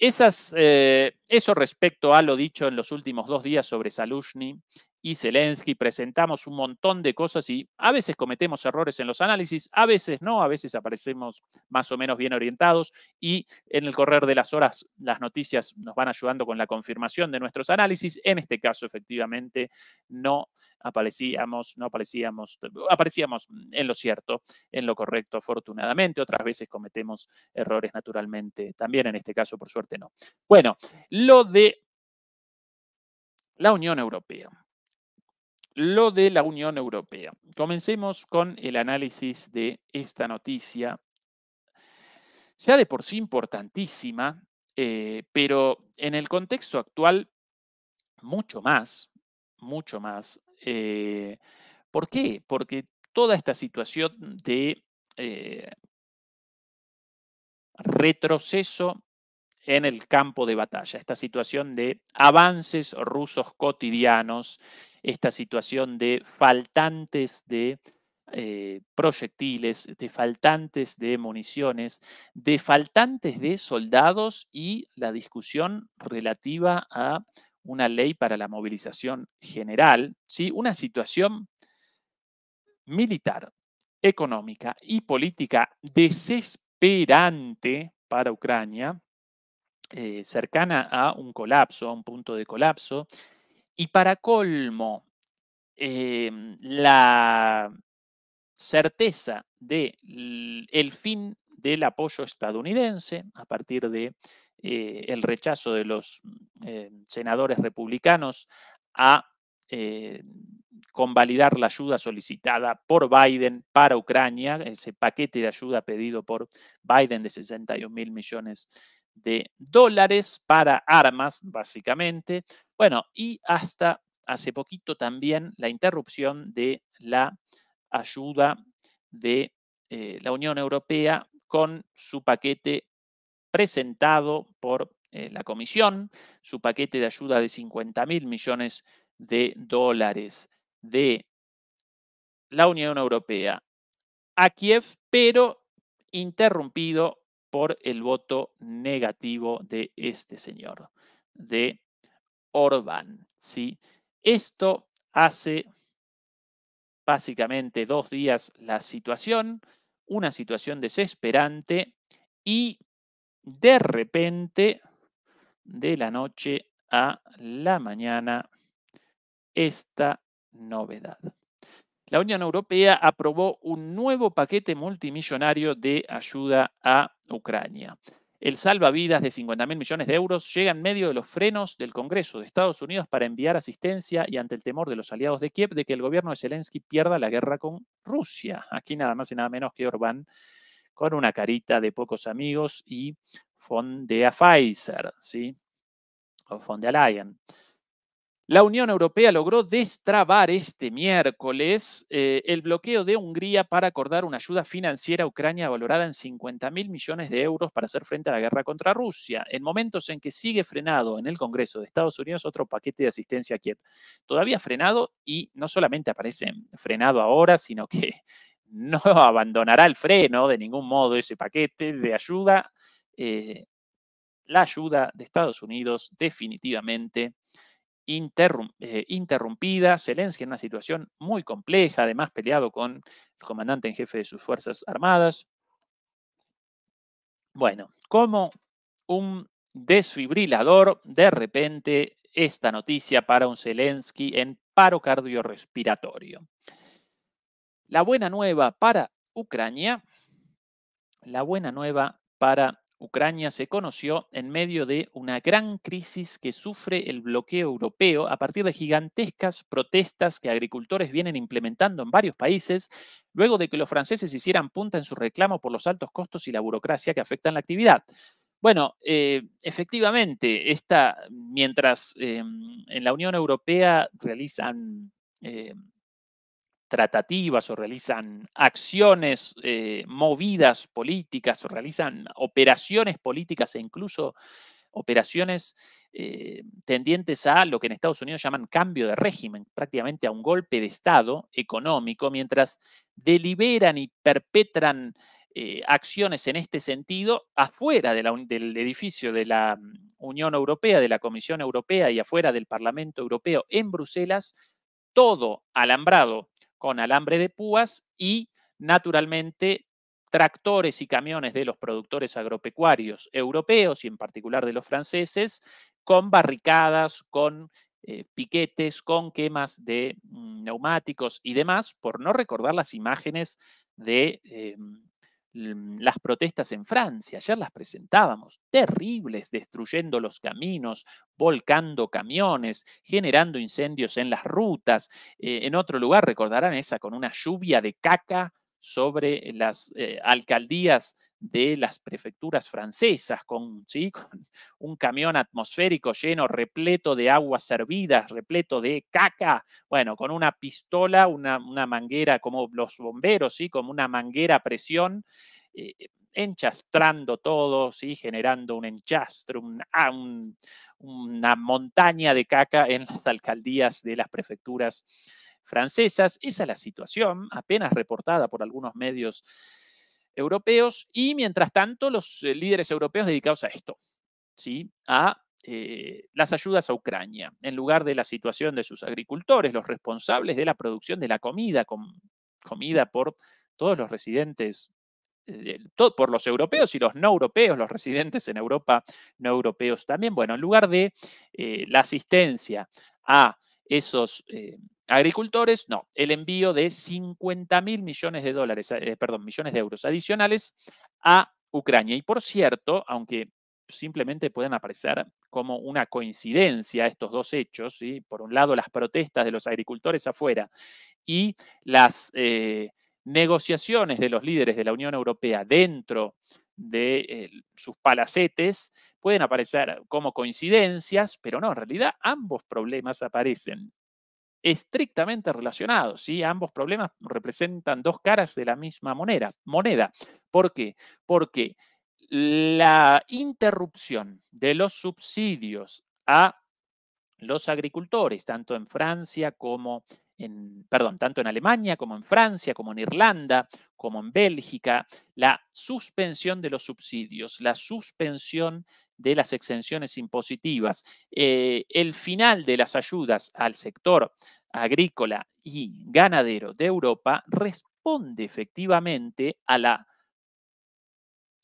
eh, eso respecto a lo dicho en los últimos dos días sobre Salushny y Zelensky, presentamos un montón de cosas y a veces cometemos errores en los análisis, a veces no, a veces aparecemos más o menos bien orientados y en el correr de las horas las noticias nos van ayudando con la confirmación de nuestros análisis. En este caso, efectivamente, no aparecíamos, no aparecíamos, aparecíamos en lo cierto, en lo correcto, afortunadamente. Otras veces cometemos errores naturalmente también, en este caso, por suerte no. Bueno, lo de la Unión Europea lo de la Unión Europea. Comencemos con el análisis de esta noticia, ya de por sí importantísima, eh, pero en el contexto actual, mucho más, mucho más. Eh, ¿Por qué? Porque toda esta situación de eh, retroceso en el campo de batalla, esta situación de avances rusos cotidianos esta situación de faltantes de eh, proyectiles, de faltantes de municiones, de faltantes de soldados y la discusión relativa a una ley para la movilización general, ¿sí? una situación militar, económica y política desesperante para Ucrania, eh, cercana a un colapso, a un punto de colapso, y para colmo, em, la certeza del el fin del apoyo estadounidense a partir de eh, el rechazo de los eh, senadores republicanos a eh, convalidar la ayuda solicitada por Biden para Ucrania, ese paquete de ayuda pedido por Biden de 61 mil millones de dólares para armas, básicamente, bueno, y hasta hace poquito también la interrupción de la ayuda de eh, la Unión Europea con su paquete presentado por eh, la Comisión, su paquete de ayuda de 50 mil millones de dólares de la Unión Europea a Kiev, pero interrumpido por el voto negativo de este señor, de Orbán. ¿sí? Esto hace básicamente dos días la situación, una situación desesperante y de repente, de la noche a la mañana, esta novedad. La Unión Europea aprobó un nuevo paquete multimillonario de ayuda a Ucrania. El salvavidas de 50.000 millones de euros llega en medio de los frenos del Congreso de Estados Unidos para enviar asistencia y ante el temor de los aliados de Kiev de que el gobierno de Zelensky pierda la guerra con Rusia. Aquí nada más y nada menos que Orbán con una carita de pocos amigos y fondea Pfizer, ¿sí? O fondea Lion. La Unión Europea logró destrabar este miércoles eh, el bloqueo de Hungría para acordar una ayuda financiera a Ucrania valorada en 50 mil millones de euros para hacer frente a la guerra contra Rusia, en momentos en que sigue frenado en el Congreso de Estados Unidos otro paquete de asistencia a Kiev. Todavía frenado y no solamente aparece frenado ahora, sino que [laughs] no abandonará el freno de ningún modo ese paquete de ayuda. Eh, la ayuda de Estados Unidos definitivamente eh, interrumpida, Zelensky en una situación muy compleja, además peleado con el comandante en jefe de sus Fuerzas Armadas. Bueno, como un desfibrilador, de repente esta noticia para un Zelensky en paro cardiorrespiratorio. La buena nueva para Ucrania, la buena nueva para Ucrania se conoció en medio de una gran crisis que sufre el bloqueo europeo a partir de gigantescas protestas que agricultores vienen implementando en varios países, luego de que los franceses hicieran punta en su reclamo por los altos costos y la burocracia que afectan la actividad. Bueno, eh, efectivamente, esta, mientras em, en la Unión Europea realizan em, tratativas o realizan acciones, eh, movidas políticas, o realizan operaciones políticas e incluso operaciones eh, tendientes a lo que en Estados Unidos llaman cambio de régimen, prácticamente a un golpe de Estado económico, mientras deliberan y perpetran eh, acciones en este sentido afuera del edificio de la mm, Unión Europea, de la Comisión Europea y afuera del Parlamento Europeo en Bruselas, todo alambrado con alambre de púas y, naturalmente, tractores y camiones de los productores agropecuarios europeos y en particular de los franceses, con barricadas, con eh, piquetes, con quemas de mm, neumáticos y demás, por no recordar las imágenes de em, Mm, las protestas en Francia, ayer las presentábamos, terribles, destruyendo los caminos, volcando camiones, generando incendios en las rutas. Eh, en otro lugar, recordarán esa con una lluvia de caca sobre las eh, alcaldías de las prefecturas francesas, [laughs] con, un camión atmosférico lleno, repleto de aguas servidas, repleto de caca, bueno, con una pistola, una, manguera como los bomberos, ¿sí? como una manguera a presión. Eh, enchastrando todo, generando un enchastro, ah, una montaña de caca en las alcaldías de las prefecturas francesas. Esa es la situación, apenas reportada por algunos medios europeos. Y mientras tanto, los eh, líderes europeos dedicados a esto, ¿sí? a eh, las ayudas a Ucrania, en lugar de la situación de sus agricultores, los responsables de la producción de la comida, comida por todos los residentes eh, por los europeos y los no europeos, los residentes en Europa no europeos también. Bueno, en lugar de la asistencia a esos Agricultores, no, el envío de 50 mil millones de dólares, eh, eh, perdón, millones de euros adicionales a Ucrania. Y por cierto, aunque simplemente pueden aparecer como una coincidencia estos dos hechos, por un lado las protestas de los agricultores afuera y las eh, negociaciones de los líderes de la Unión Europea dentro de sus palacetes pueden aparecer como coincidencias, pero no, en realidad ambos problemas aparecen estrictamente relacionados. Ambos problemas representan dos caras de la misma moneda. moneda. ¿Por qué? Porque la interrupción de los subsidios a los agricultores, tanto en Francia como en, perdón, tanto en Alemania como en Francia, como en Irlanda, como en Bélgica, la suspensión de los subsidios, la suspensión de las exenciones impositivas, eh, el final de las ayudas al sector agrícola y ganadero de Europa responde efectivamente a la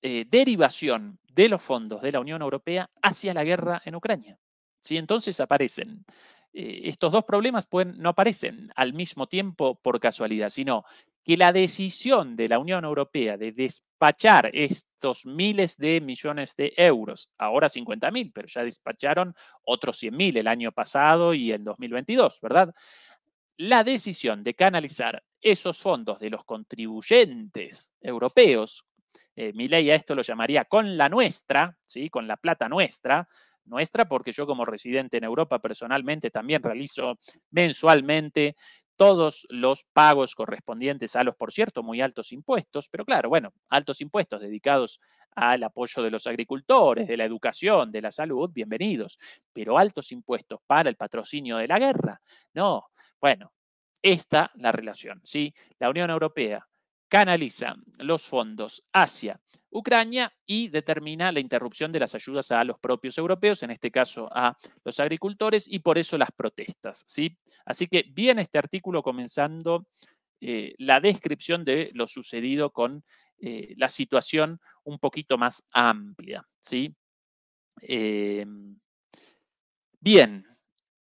eh, derivación de los fondos de la Unión Europea hacia la guerra en Ucrania. si Entonces aparecen. Eh, estos dos problemas no aparecen al mismo tiempo por casualidad, sino que la decisión de la Unión Europea de despachar estos miles de millones de euros, ahora 50.000, pero ya despacharon otros 100.000 el año pasado y en 2022, ¿verdad? La decisión de canalizar esos fondos de los contribuyentes europeos, eh, mi ley a esto lo llamaría con la nuestra, ¿sí? con la plata nuestra, nuestra, porque yo como residente en Europa personalmente también realizo mensualmente todos los pagos correspondientes a los, por cierto, muy altos impuestos, pero claro, bueno, altos impuestos dedicados al apoyo de los agricultores, de la educación, de la salud, bienvenidos, pero altos impuestos para el patrocinio de la guerra, no. Bueno, esta la relación, ¿sí? La Unión Europea canaliza los fondos hacia Ucrania y determina la interrupción de las ayudas a los propios europeos, en este caso a los agricultores, y por eso las protestas. ¿sí? Así que bien este artículo comenzando eh, la descripción de lo sucedido con eh, la situación un poquito más amplia. ¿sí? Em, bien,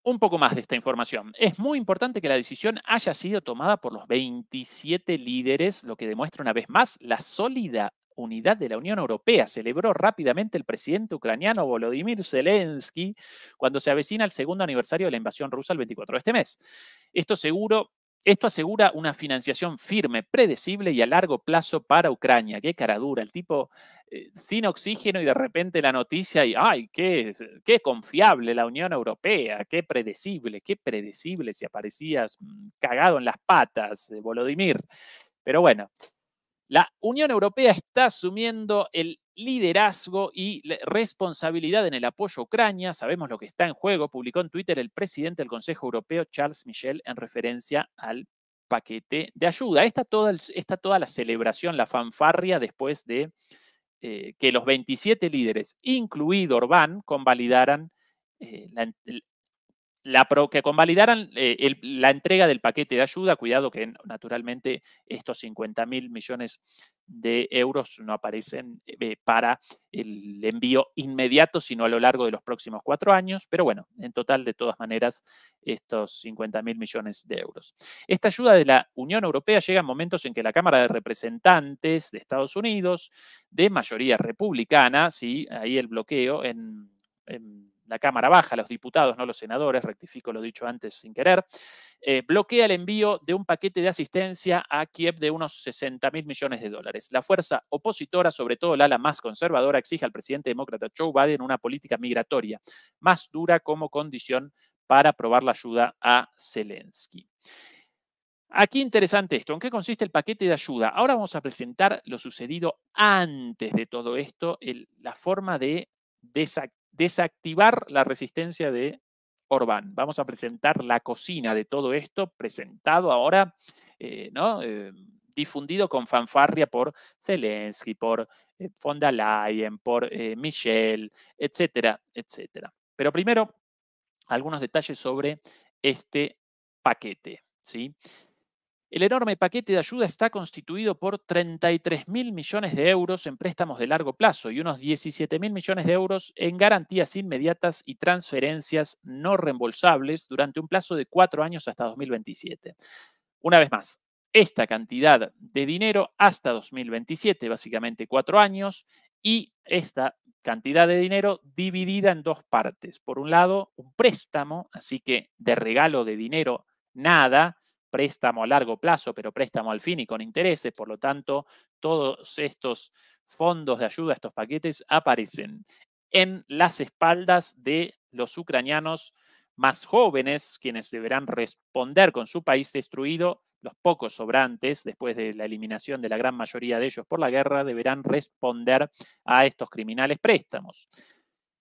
un poco más de esta información. Es muy importante que la decisión haya sido tomada por los 27 líderes, lo que demuestra una vez más la sólida unidad de la Unión Europea. Celebró rápidamente el presidente ucraniano Volodymyr Zelensky cuando se avecina el segundo aniversario de la invasión rusa el 24 de este mes. Esto asegura una financiación firme, predecible y a largo plazo para Ucrania. Qué cara dura, el tipo eh, sin oxígeno y de repente la noticia y, ay, qué, confiable la Unión Europea, qué predecible, qué predecible si aparecías mm, cagado en las patas, eh, Volodymyr. Pero bueno, la Unión Europea está asumiendo el liderazgo y responsabilidad en el apoyo a Ucrania. Sabemos lo que está en juego, publicó en Twitter el presidente del Consejo Europeo, Charles Michel, en referencia al paquete de ayuda. Está toda, toda la celebración, la fanfarria después de eh, que los 27 líderes, incluido Orbán, convalidaran eh, la, que convalidaran eh, la entrega del paquete de ayuda, cuidado que naturalmente estos 50 mil millones de euros no aparecen eh, para el envío inmediato, sino a lo largo de los próximos cuatro años, pero bueno, en total de todas maneras estos 50 mil millones de euros. Esta ayuda de la Unión Europea llega en momentos en que la Cámara de Representantes de Estados Unidos, de mayoría republicana, ¿sí? ahí el bloqueo en la Cámara Baja, los diputados, no los senadores, rectifico lo dicho antes sin querer, eh, bloquea el envío de un paquete de asistencia a Kiev de unos 60 mil millones de dólares. La fuerza opositora, sobre todo la ala más conservadora, exige al presidente demócrata Joe Biden una política migratoria más dura como condición para aprobar la ayuda a Zelensky. Aquí interesante esto, ¿en qué consiste el paquete de ayuda? Ahora vamos a presentar lo sucedido antes de todo esto, la forma de, desactivar, desactivar la resistencia de Orbán. Vamos a presentar la cocina de todo esto, presentado ahora, eh, ¿no? Eh, difundido con fanfarria por Zelensky, por eh, von der Leyen, por Michel, etcétera, etcétera. Pero primero, algunos detalles sobre este paquete. ¿sí? El enorme paquete de ayuda está constituido por 33.000 mil millones de euros en préstamos de largo plazo y unos 17 mil millones de euros en garantías inmediatas y transferencias no reembolsables durante un plazo de cuatro años hasta 2027. Una vez más, esta cantidad de dinero hasta 2027, básicamente cuatro años, y esta cantidad de dinero dividida en dos partes. Por un lado, un préstamo, así que de regalo de dinero, nada préstamo a largo plazo, pero préstamo al fin y con intereses. Por lo tanto, todos estos fondos de ayuda, estos paquetes, aparecen en las espaldas de los ucranianos más jóvenes, quienes deberán responder con su país destruido, los pocos sobrantes, después de la eliminación de la gran mayoría de ellos por la guerra, deberán responder a estos criminales préstamos.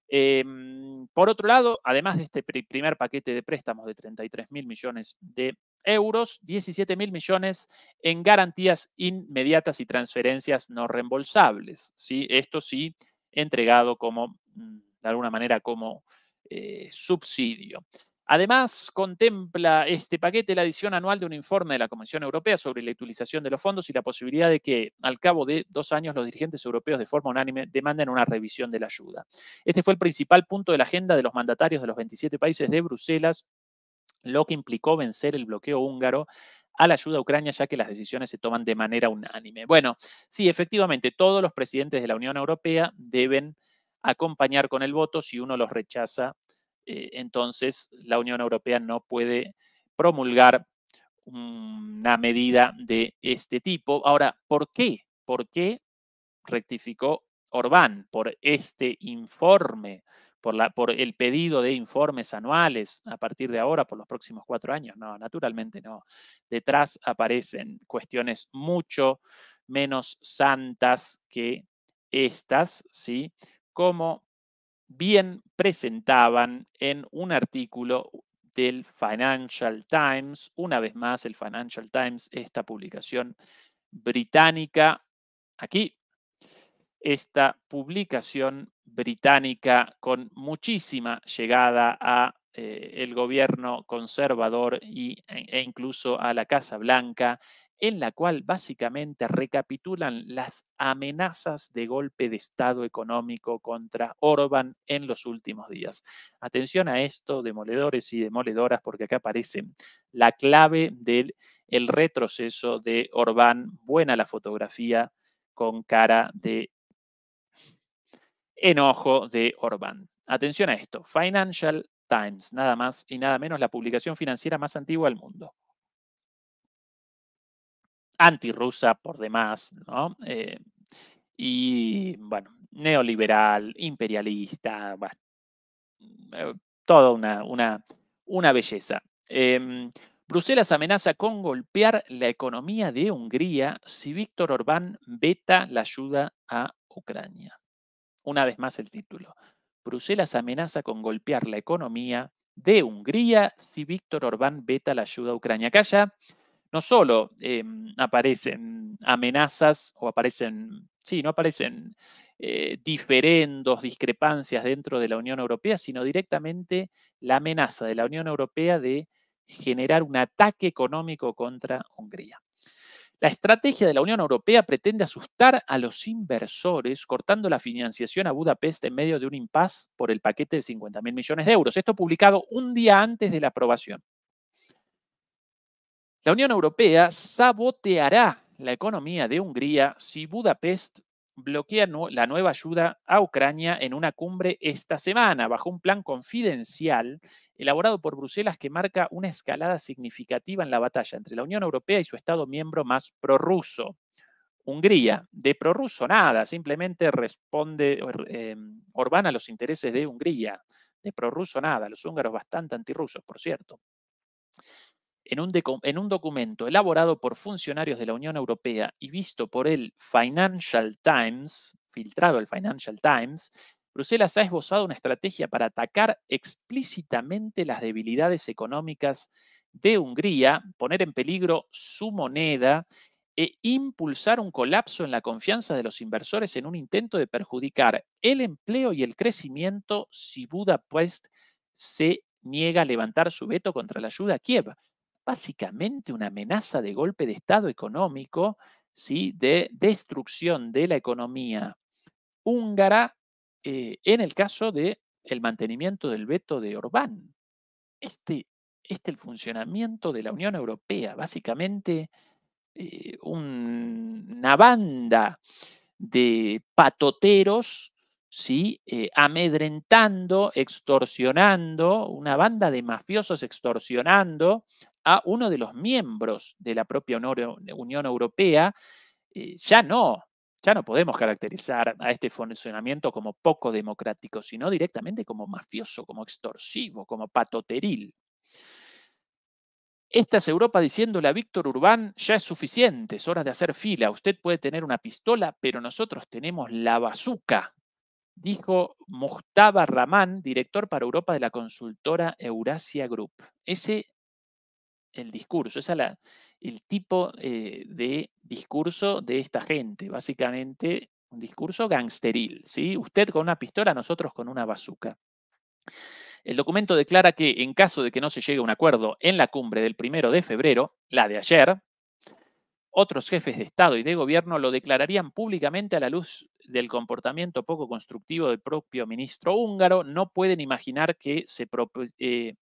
Em, por otro lado, además de este primer paquete de préstamos de 33 mil millones de euros, 17 mil millones en garantías inmediatas y transferencias no reembolsables. ¿sí? Esto sí, entregado como, mm, de alguna manera, como eh, subsidio. Además, contempla este paquete la edición anual de un informe de la Comisión Europea sobre la utilización de los fondos y la posibilidad de que, al cabo de dos años, los dirigentes europeos de forma unánime demanden una revisión de la ayuda. Este fue el principal punto de la agenda de los mandatarios de los 27 países de Bruselas lo que implicó vencer el bloqueo húngaro a la ayuda a Ucrania, ya que las decisiones se toman de manera unánime. Bueno, sí, efectivamente, todos los presidentes de la Unión Europea deben acompañar con el voto. Si uno los rechaza, eh, entonces la Unión Europea no puede promulgar una medida de este tipo. Ahora, ¿por qué? ¿Por qué rectificó Orbán por este informe por, el pedido de informes anuales a partir de ahora por los próximos cuatro años. No, naturalmente no. Detrás aparecen cuestiones mucho menos santas que estas, ¿sí? Como bien presentaban en un artículo del Financial Times, una vez más el Financial Times, esta publicación británica, aquí esta publicación británica con muchísima llegada a eh, el gobierno conservador y, e, e incluso a la Casa Blanca, en la cual básicamente recapitulan las amenazas de golpe de Estado económico contra Orbán en los últimos días. Atención a esto, demoledores y demoledoras, porque acá aparece la clave del el retroceso de Orbán. Buena la fotografía con cara de enojo de Orbán. Atención a esto, Financial Times, nada más y nada menos la publicación financiera más antigua del mundo. Antirrusa por demás, ¿no? Eh, y bueno, neoliberal, imperialista, eh, toda una, una, una belleza. Em, Bruselas amenaza con golpear la economía de Hungría si Víctor Orbán veta la ayuda a Ucrania. Una vez más el título. Bruselas amenaza con golpear la economía de Hungría si Víctor Orbán veta la ayuda a Ucrania. Acá ya no solo em, aparecen amenazas o aparecen, sí, no aparecen eh, diferendos, discrepancias dentro de la Unión Europea, sino directamente la amenaza de la Unión Europea de generar un ataque económico contra Hungría. La estrategia de la Unión Europea pretende asustar a los inversores cortando la financiación a Budapest en medio de un impasse por el paquete de 50.000 millones de euros. Esto publicado un día antes de la aprobación. La Unión Europea saboteará la economía de Hungría si Budapest bloquea la nueva ayuda a Ucrania en una cumbre esta semana, bajo un plan confidencial elaborado por Bruselas que marca una escalada significativa en la batalla entre la Unión Europea y su Estado miembro más prorruso. Hungría, de prorruso nada, simplemente responde em, Orbán a los intereses de Hungría, de prorruso nada, los húngaros bastante antirrusos, por cierto en un, documento elaborado por funcionarios de la Unión Europea y visto por el Financial Times, filtrado el Financial Times, Bruselas ha esbozado una estrategia para atacar explícitamente las debilidades económicas de Hungría, poner en peligro su moneda e impulsar un colapso en la confianza de los inversores en un intento de perjudicar el empleo y el crecimiento si Budapest se niega a levantar su veto contra la ayuda a Kiev básicamente una amenaza de golpe de Estado económico, ¿sí? de destrucción de la economía húngara eh, en el caso de el mantenimiento del veto de Orbán. Este, este el funcionamiento de la Unión Europea, básicamente eh, una banda de patoteros ¿sí? Eh, amedrentando, extorsionando, una banda de mafiosos extorsionando a uno de los miembros de la propia Unión Europea, eh, ya no, ya no podemos caracterizar a este funcionamiento como poco democrático, sino directamente como mafioso, como extorsivo, como patoteril. Esta es Europa diciéndole a Víctor Urbán, ya es suficiente, es hora de hacer fila, usted puede tener una pistola, pero nosotros tenemos la bazuca, dijo mustafa Ramán, director para Europa de la consultora Eurasia Group. Ese el discurso, es la, el tipo eh, de discurso de esta gente, básicamente un discurso gangsteril, ¿sí? Usted con una pistola, nosotros con una bazuca. El documento declara que en caso de que no se llegue a un acuerdo en la cumbre del primero de febrero, la de ayer, otros jefes de Estado y de gobierno lo declararían públicamente a la luz del comportamiento poco constructivo del propio ministro húngaro. No pueden imaginar que se, eh,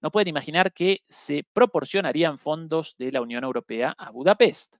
no pueden imaginar que se proporcionarían fondos de la Unión Europea a Budapest.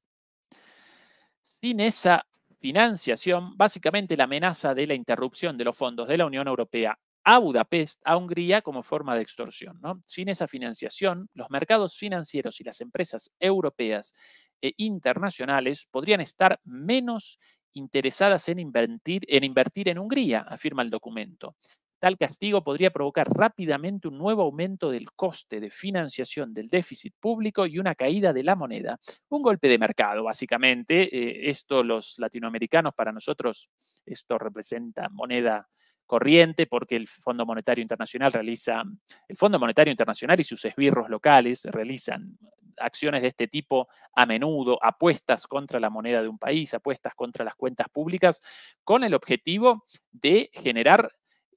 Sin esa financiación, básicamente la amenaza de la interrupción de los fondos de la Unión Europea a Budapest, a Hungría, como forma de extorsión. Sin esa financiación, los mercados financieros y las empresas europeas e internacionales podrían estar menos interesadas en invertir en Hungría, afirma el documento. Tal castigo podría provocar rápidamente un nuevo aumento del coste de financiación del déficit público y una caída de la moneda. Un golpe de mercado, básicamente. Eh, esto los latinoamericanos, para nosotros, esto representa moneda corriente porque el Fondo Monetario Internacional realiza, el Fondo Monetario Internacional y sus esbirros locales realizan acciones de este tipo a menudo, apuestas contra la moneda de un país, apuestas contra las cuentas públicas, con el objetivo de generar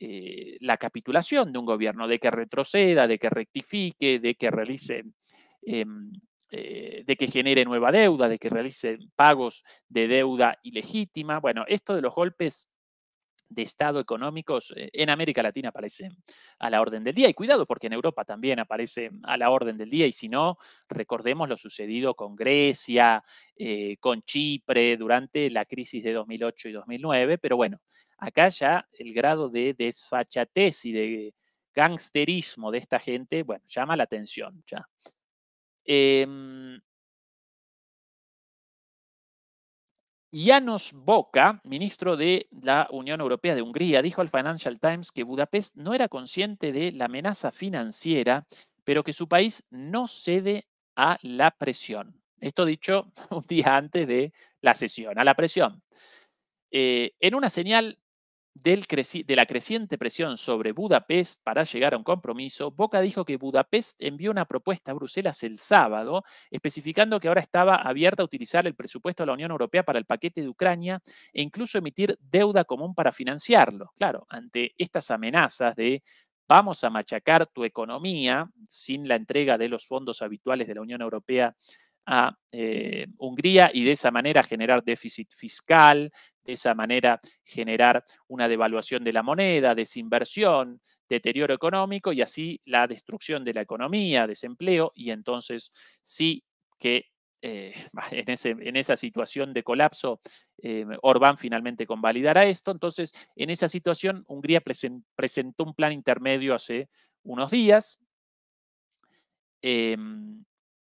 eh, la capitulación de un gobierno, de que retroceda, de que rectifique, de que realice, em, eh, de que genere nueva deuda, de que realice pagos de deuda ilegítima. Bueno, esto de los golpes de Estado económicos eh, en América Latina aparece a la orden del día. Y cuidado, porque en Europa también aparece a la orden del día. Y si no, recordemos lo sucedido con Grecia, con Chipre durante la crisis de 2008 y 2009. Pero bueno, Acá ya el grado de desfachatez y de gangsterismo de esta gente, bueno, llama la atención ya. Em Janos Boca, ministro de la Unión Europea de Hungría, dijo al Financial Times que Budapest no era consciente de la amenaza financiera, pero que su país no cede a la presión. Esto dicho [laughs] un día antes de la sesión, a la presión. Eh, en una señal de la creciente presión sobre Budapest para llegar a un compromiso, Boca dijo que Budapest envió una propuesta a Bruselas el sábado, especificando que ahora estaba abierta a utilizar el presupuesto de la Unión Europea para el paquete de Ucrania e incluso emitir deuda común para financiarlo. Claro, ante estas amenazas de vamos a machacar tu economía sin la entrega de los fondos habituales de la Unión Europea a eh, Hungría y de esa manera generar déficit fiscal, de esa manera generar una devaluación de la moneda, desinversión, deterioro económico y así la destrucción de la economía, desempleo y entonces sí que eh, [laughs] en, esa situación de colapso, eh, Orbán finalmente convalidará esto. Entonces, en esa situación, Hungría presentó un plan intermedio hace unos días. Em,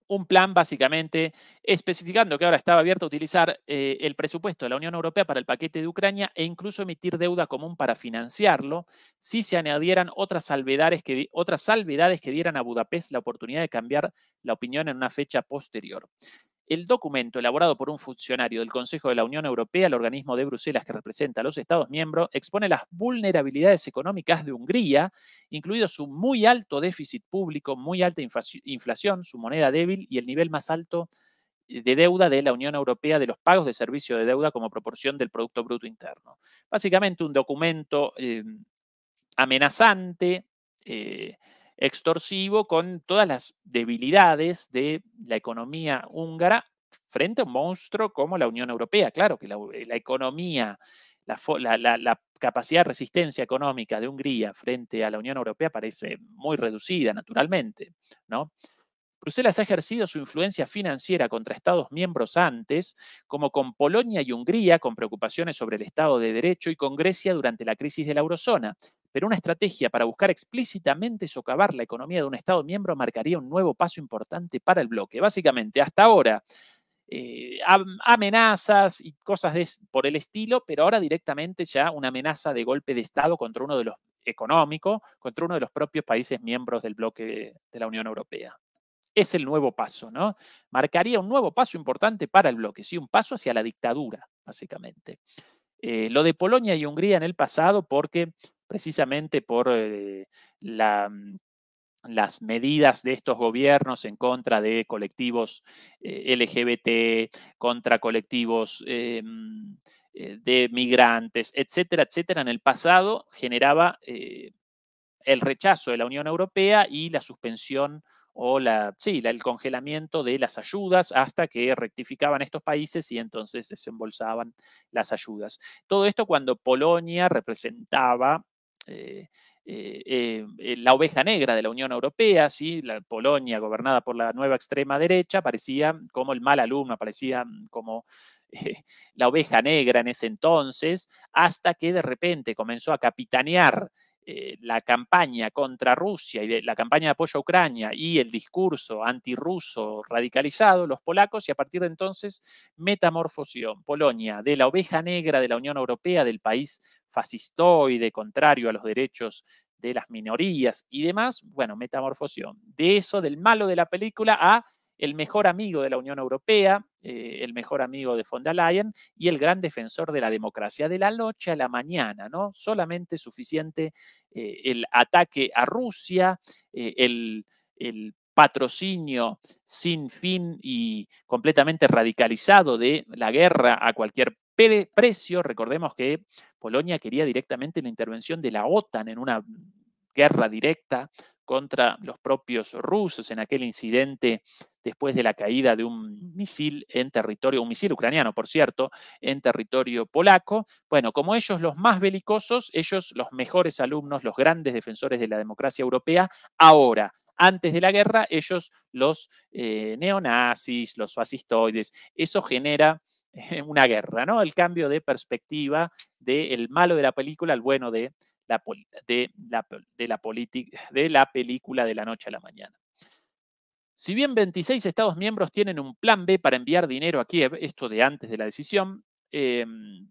un plan básicamente especificando que ahora estaba abierto a utilizar eh, el presupuesto de la Unión Europea para el paquete de Ucrania e incluso emitir deuda común para financiarlo si se añadieran otras que, otras salvedades que dieran a Budapest la oportunidad de cambiar la opinión en una fecha posterior el documento elaborado por un funcionario del Consejo de la Unión Europea, el organismo de Bruselas que representa a los Estados miembros, expone las vulnerabilidades económicas de Hungría, incluido su muy alto déficit público, muy alta inflación, su moneda débil y el nivel más alto eh, de deuda de la Unión Europea de los pagos de servicio de deuda como proporción del Producto Bruto Interno. Básicamente un documento eh, amenazante. Eh, extorsivo con todas las debilidades de la economía húngara frente a un monstruo como la Unión Europea. Claro que la, eh, economía, la, capacidad de resistencia económica de Hungría frente a la Unión Europea parece muy reducida, naturalmente, ¿no? Bruselas ha ejercido su influencia financiera contra Estados miembros antes, como con Polonia y Hungría, con preocupaciones sobre el Estado de Derecho, y con Grecia durante la crisis de la eurozona pero una estrategia para buscar explícitamente socavar la economía de un Estado miembro marcaría un nuevo paso importante para el bloque. Básicamente, hasta ahora, eh, amenazas y cosas por el estilo, pero ahora directamente ya una amenaza de golpe de Estado contra uno de los económicos, contra uno de los propios países miembros del bloque de la Unión Europea. Es el nuevo paso, ¿no? Marcaría un nuevo paso importante para el bloque, sí, un paso hacia la dictadura, básicamente. Eh, lo de Polonia y Hungría en el pasado, porque precisamente por eh, mm, las medidas de estos gobiernos en contra de colectivos eh, LGBT, contra colectivos eh, mm, de migrantes, etcétera, etcétera, en el pasado generaba el rechazo de la Unión Europea y la suspensión o la, el congelamiento de las ayudas hasta que rectificaban estos países y entonces desembolsaban las ayudas. Todo esto cuando Polonia representaba eh, eh, eh, la oveja negra de la Unión Europea, ¿sí? la Polonia gobernada por la nueva extrema derecha, parecía como el mal alumno, parecía mm, como [laughs] la oveja negra en ese entonces, hasta que de repente comenzó a capitanear eh, la campaña contra Rusia y la campaña de apoyo a Ucrania y el discurso antirruso radicalizado, los polacos, y a partir de entonces, metamorfosión, Polonia, de la oveja negra de la Unión Europea, del país fascistoide, contrario a los derechos de las minorías y demás, bueno, metamorfosión. De eso, del malo de la película a el mejor amigo de la Unión Europea, eh, el mejor amigo de von der Leyen y el gran defensor de la democracia de la noche a la mañana, ¿no? Solamente suficiente eh, el ataque a Rusia, eh, el, el patrocinio sin fin y completamente radicalizado de la guerra a cualquier precio. Recordemos que Polonia quería directamente la intervención de la OTAN en una guerra directa contra los propios rusos en aquel incidente después de la caída de un misil en territorio, un misil ucraniano, por cierto, en territorio polaco. Bueno, como ellos los más belicosos, ellos los mejores alumnos, los grandes defensores de la democracia europea, ahora antes de la guerra, ellos los eh, neonazis, los fascistoides. Eso genera eh, una guerra, ¿no? El cambio de perspectiva del malo de la película al bueno de de, la, de la película de la noche a la mañana. Si bien 26 Estados miembros tienen un plan B para enviar dinero a Kiev, esto de antes de la decisión, em,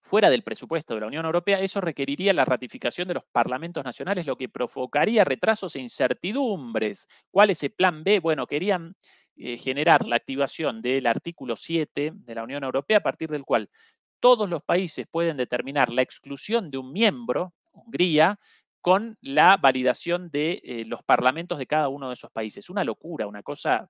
fuera del presupuesto de la Unión Europea, eso requeriría la ratificación de los parlamentos nacionales, lo que provocaría retrasos e incertidumbres. ¿Cuál es el plan B? Bueno, querían eh, generar la activación del artículo 7 de la Unión Europea, a partir del cual todos los países pueden determinar la exclusión de un miembro, Hungría, con la validación de eh, los parlamentos de cada uno de esos países. Una locura, una cosa,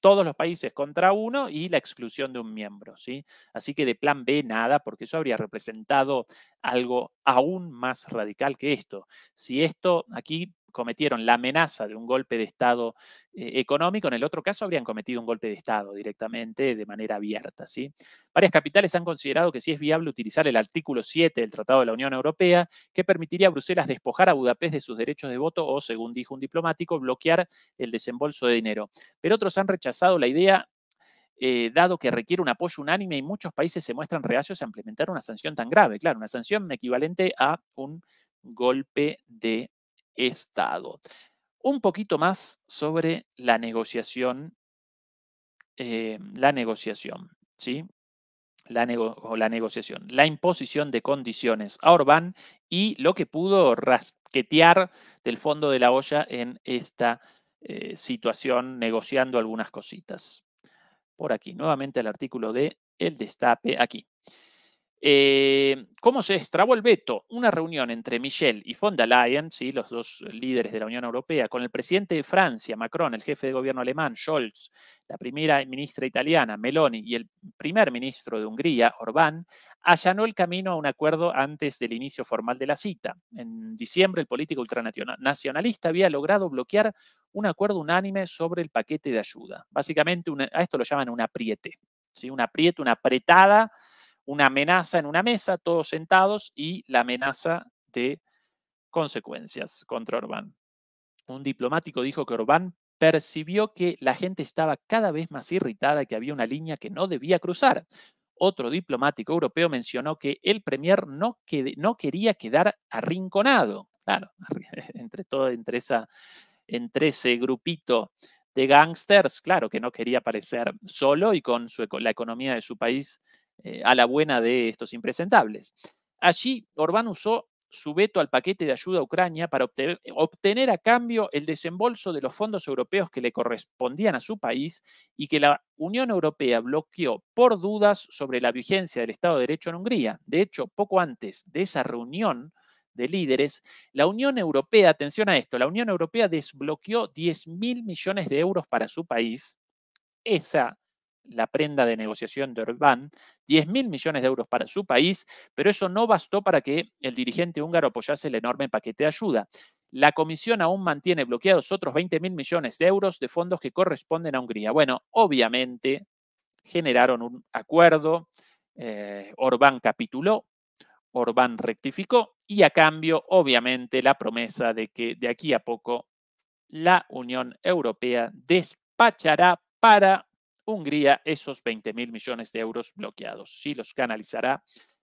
todos los países contra uno y la exclusión de un miembro. ¿sí? Así que de plan B nada, porque eso habría representado algo aún más radical que esto. Si esto aquí cometieron la amenaza de un golpe de Estado eh, económico, en el otro caso habrían cometido un golpe de Estado directamente de manera abierta. ¿sí? Varias capitales han considerado que sí es viable utilizar el artículo 7 del Tratado de la Unión Europea, que permitiría a Bruselas despojar a Budapest de sus derechos de voto o, según dijo un diplomático, bloquear el desembolso de dinero. Pero otros han rechazado la idea eh, dado que requiere un apoyo unánime y muchos países se muestran reacios a implementar una sanción tan grave. Claro, una sanción equivalente a un golpe de Estado. Un poquito más sobre la negociación. Eh, la negociación, ¿sí? La, negociación, la imposición de condiciones a Orbán y lo que pudo rasquetear del fondo de la olla en esta eh, situación, negociando algunas cositas. Por aquí, nuevamente el artículo de El Destape, aquí. Eh, ¿Cómo se estrabó el veto? Una reunión entre Michel y von der Leyen, ¿sí? los dos eh, líderes de la Unión Europea, con el presidente de Francia, Macron, el jefe de gobierno alemán, Scholz, la primera ministra italiana, Meloni, y el primer ministro de Hungría, Orbán, allanó el camino a un acuerdo antes del inicio formal de la cita. En diciembre, el político ultranacionalista había logrado bloquear un acuerdo unánime sobre el paquete de ayuda. Básicamente, a esto lo llaman un apriete, ¿sí? un apriete, una apretada una amenaza en una mesa, todos sentados, y la amenaza de consecuencias contra Orbán. Un diplomático dijo que Orbán percibió que la gente estaba cada vez más irritada y que había una línea que no debía cruzar. Otro diplomático europeo mencionó que el premier no, no quería quedar arrinconado. Claro, [laughs] entre todo, entre, esa, entre ese grupito de gangsters, claro que no quería aparecer solo y con la economía de su país eh, a la buena de estos impresentables. Allí, Orbán usó su veto al paquete de ayuda a Ucrania para obtener, a cambio el desembolso de los fondos europeos que le correspondían a su país y que la Unión Europea bloqueó por dudas sobre la vigencia del Estado de Derecho en Hungría. De hecho, poco antes de esa reunión de líderes, la Unión Europea, atención a esto, la Unión Europea desbloqueó 10.000 mil millones de euros para su país. Esa la prenda de negociación de Orbán, 10.000 mil millones de euros para su país, pero eso no bastó para que el dirigente húngaro apoyase el enorme paquete de ayuda. La comisión aún mantiene bloqueados otros 20 mil millones de euros de fondos que corresponden a Hungría. Bueno, obviamente generaron un acuerdo, eh, Orbán capituló, Orbán rectificó y a cambio, obviamente, la promesa de que de aquí a poco la Unión Europea despachará para Hungría esos 20 mil millones de euros bloqueados. Sí los canalizará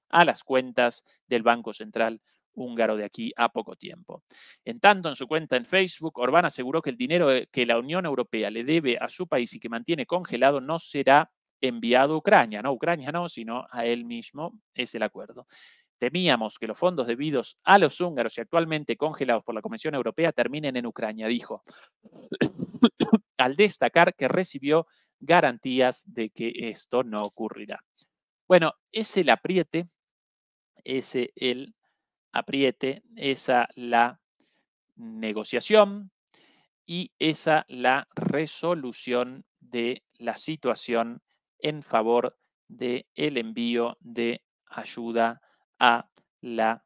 a las cuentas del Banco Central húngaro de aquí a poco tiempo. En tanto, en su cuenta en Facebook, Orbán aseguró que el dinero eh, que la Unión Europea le debe a su país y que mantiene congelado no será enviado a Ucrania, no a Ucrania no, sino a él mismo, es el acuerdo. Temíamos que los fondos debidos a los húngaros y actualmente congelados por la Comisión Europea terminen en Ucrania, dijo, [coughs] al destacar que recibió garantías de que esto no ocurrirá. Bueno, es el apriete, ese el apriete, esa la negociación y esa la resolución de la situación en favor del el envío de ayuda a la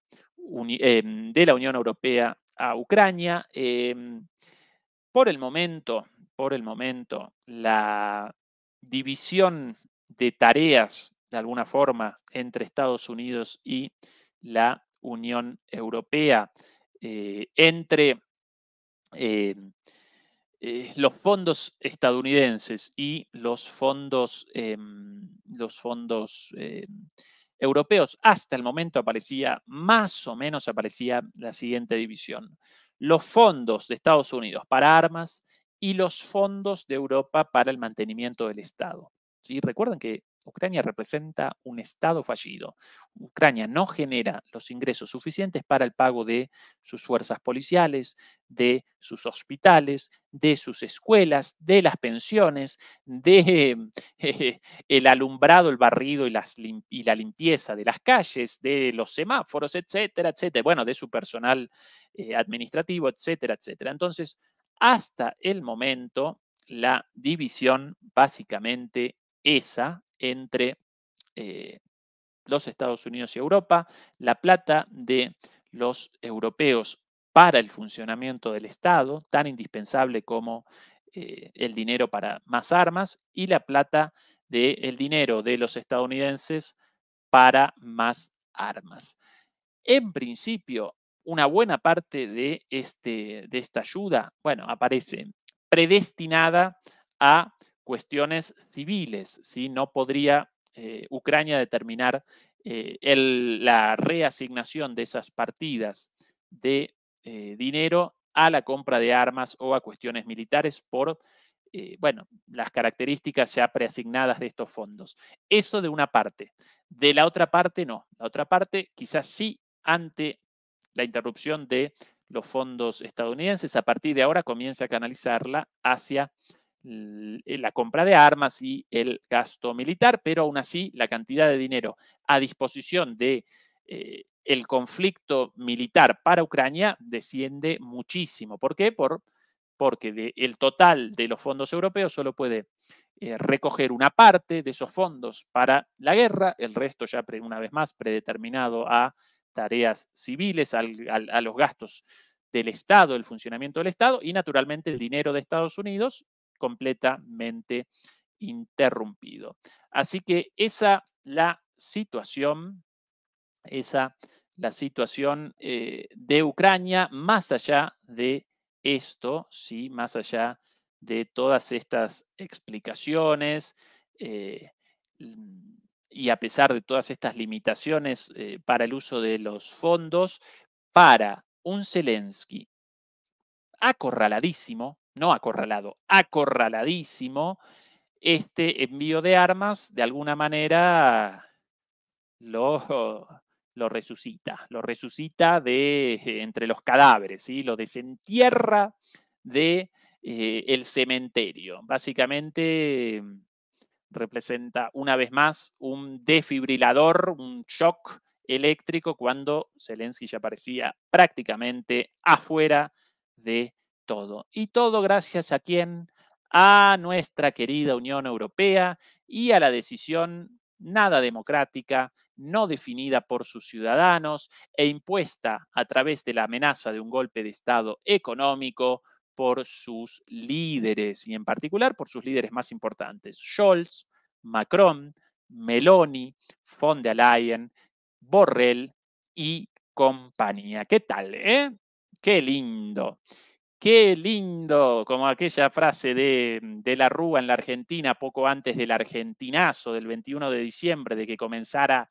em, de la Unión Europea a Ucrania. Em, por el momento, por el momento la división de tareas, de alguna forma, entre Estados Unidos y la Unión Europea, eh, entre eh, eh, los fondos estadounidenses y los fondos, em, los fondos em, europeos. Hasta el momento aparecía, más o menos aparecía la siguiente división. Los fondos de Estados Unidos para armas y los fondos de Europa para el mantenimiento del Estado. ¿Sí? Recuerden que Ucrania representa un Estado fallido. Ucrania no genera los ingresos suficientes para el pago de sus fuerzas policiales, de sus hospitales, de sus escuelas, de las pensiones, de [laughs] el alumbrado, el barrido y, la limpieza de las calles, de los semáforos, etcétera, etcétera. Bueno, de su personal eh, administrativo, etcétera, etcétera. Entonces, hasta el momento, la división básicamente esa entre eh, los Estados Unidos y Europa, la plata de los europeos para el funcionamiento del Estado, tan indispensable como eh, el dinero para más armas, y la plata del dinero de los estadounidenses para más armas. En principio, una buena parte de, este, de esta ayuda, bueno, aparece predestinada a cuestiones civiles, si no podría eh, Ucrania determinar eh, la reasignación de esas partidas de eh, dinero a la compra de armas o a cuestiones militares por, bueno, las características ya preasignadas de estos fondos. Eso de una parte. De la otra parte, no. La otra parte, quizás sí, ante la interrupción de los fondos estadounidenses. A partir de ahora comienza a canalizarla hacia eh, la compra de armas y el gasto militar, pero aún así la cantidad de dinero a disposición de eh, el conflicto militar para Ucrania desciende muchísimo. ¿Por qué? porque de, el total de los fondos europeos solo puede eh, recoger una parte de esos fondos para la guerra, el resto ya una vez más predeterminado a tareas civiles, a los gastos del Estado, el funcionamiento del Estado y naturalmente el dinero de Estados Unidos completamente interrumpido. Así que esa la situación, esa la situación eh, de Ucrania más allá de esto, sí, más allá de todas estas explicaciones. Eh, y a pesar de todas estas limitaciones eh, para el uso de los fondos, para un Zelensky acorraladísimo, no acorralado, acorraladísimo, este envío de armas de alguna manera lo, resucita, lo resucita de eh, entre los cadáveres, lo desentierra de eh, el cementerio. Básicamente representa una vez más un defibrilador, un shock eléctrico cuando Zelensky ya parecía prácticamente afuera de todo. Y todo gracias a quién? A nuestra querida Unión Europea y a la decisión nada democrática, no definida por sus ciudadanos e impuesta a través de la amenaza de un golpe de Estado económico por sus líderes y en particular por sus líderes más importantes, Scholz, Macron, Meloni, von der Leyen, Borrell y compañía. ¿Qué tal? Eh? Qué lindo. Qué lindo, como aquella frase de, mm, de la Rúa en la Argentina, poco antes del argentinazo del 21 de diciembre, de que comenzara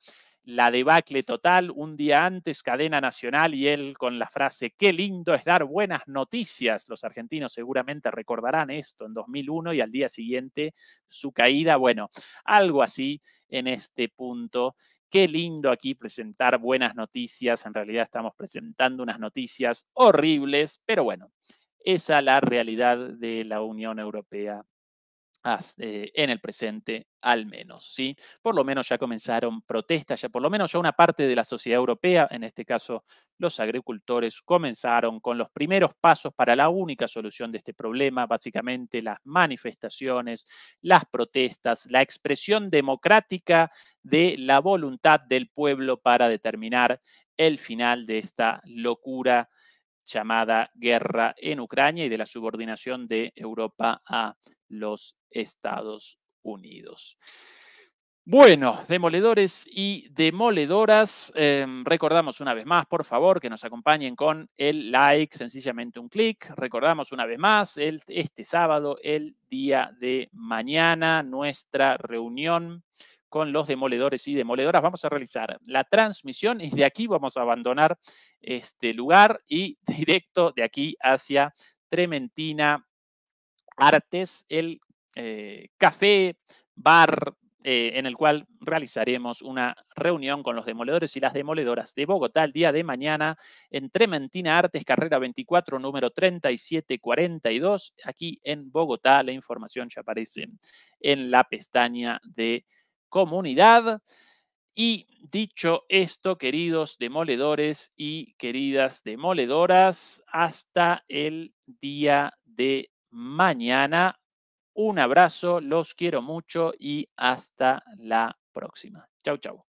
la debacle total, un día antes cadena nacional y él con la frase, qué lindo es dar buenas noticias. Los argentinos seguramente recordarán esto en 2001 y al día siguiente su caída, bueno, algo así en este punto. Qué lindo aquí presentar buenas noticias. En realidad estamos presentando unas noticias horribles, pero bueno, esa es la realidad de la Unión Europea eh, en el presente al menos, ¿sí? Por lo menos ya comenzaron protestas, ya por lo menos ya una parte de la sociedad europea, en este caso los agricultores, comenzaron con los primeros pasos para la única solución de este problema, básicamente las manifestaciones, las protestas, la expresión democrática de la voluntad del pueblo para determinar el final de esta locura llamada guerra en Ucrania y de la subordinación de Europa a los Estados Unidos. Bueno, demoledores y demoledoras, em, recordamos una vez más, por favor, que nos acompañen con el like, sencillamente un clic. Recordamos una vez más, el, este sábado, el día de mañana, nuestra reunión con los demoledores y demoledoras. Vamos a realizar la transmisión y de aquí vamos a abandonar este lugar y [laughs] directo de aquí hacia Trementina, artes, el eh, café, bar, eh, en el cual realizaremos una reunión con los demoledores y las demoledoras de Bogotá el día de mañana en Trementina Artes, carrera 24, número 3742, aquí en Bogotá. La información ya aparece en la pestaña de comunidad. Y dicho esto, queridos demoledores y queridas demoledoras, hasta el día de mañana. Un abrazo, los quiero mucho y hasta la próxima. Chau, chau.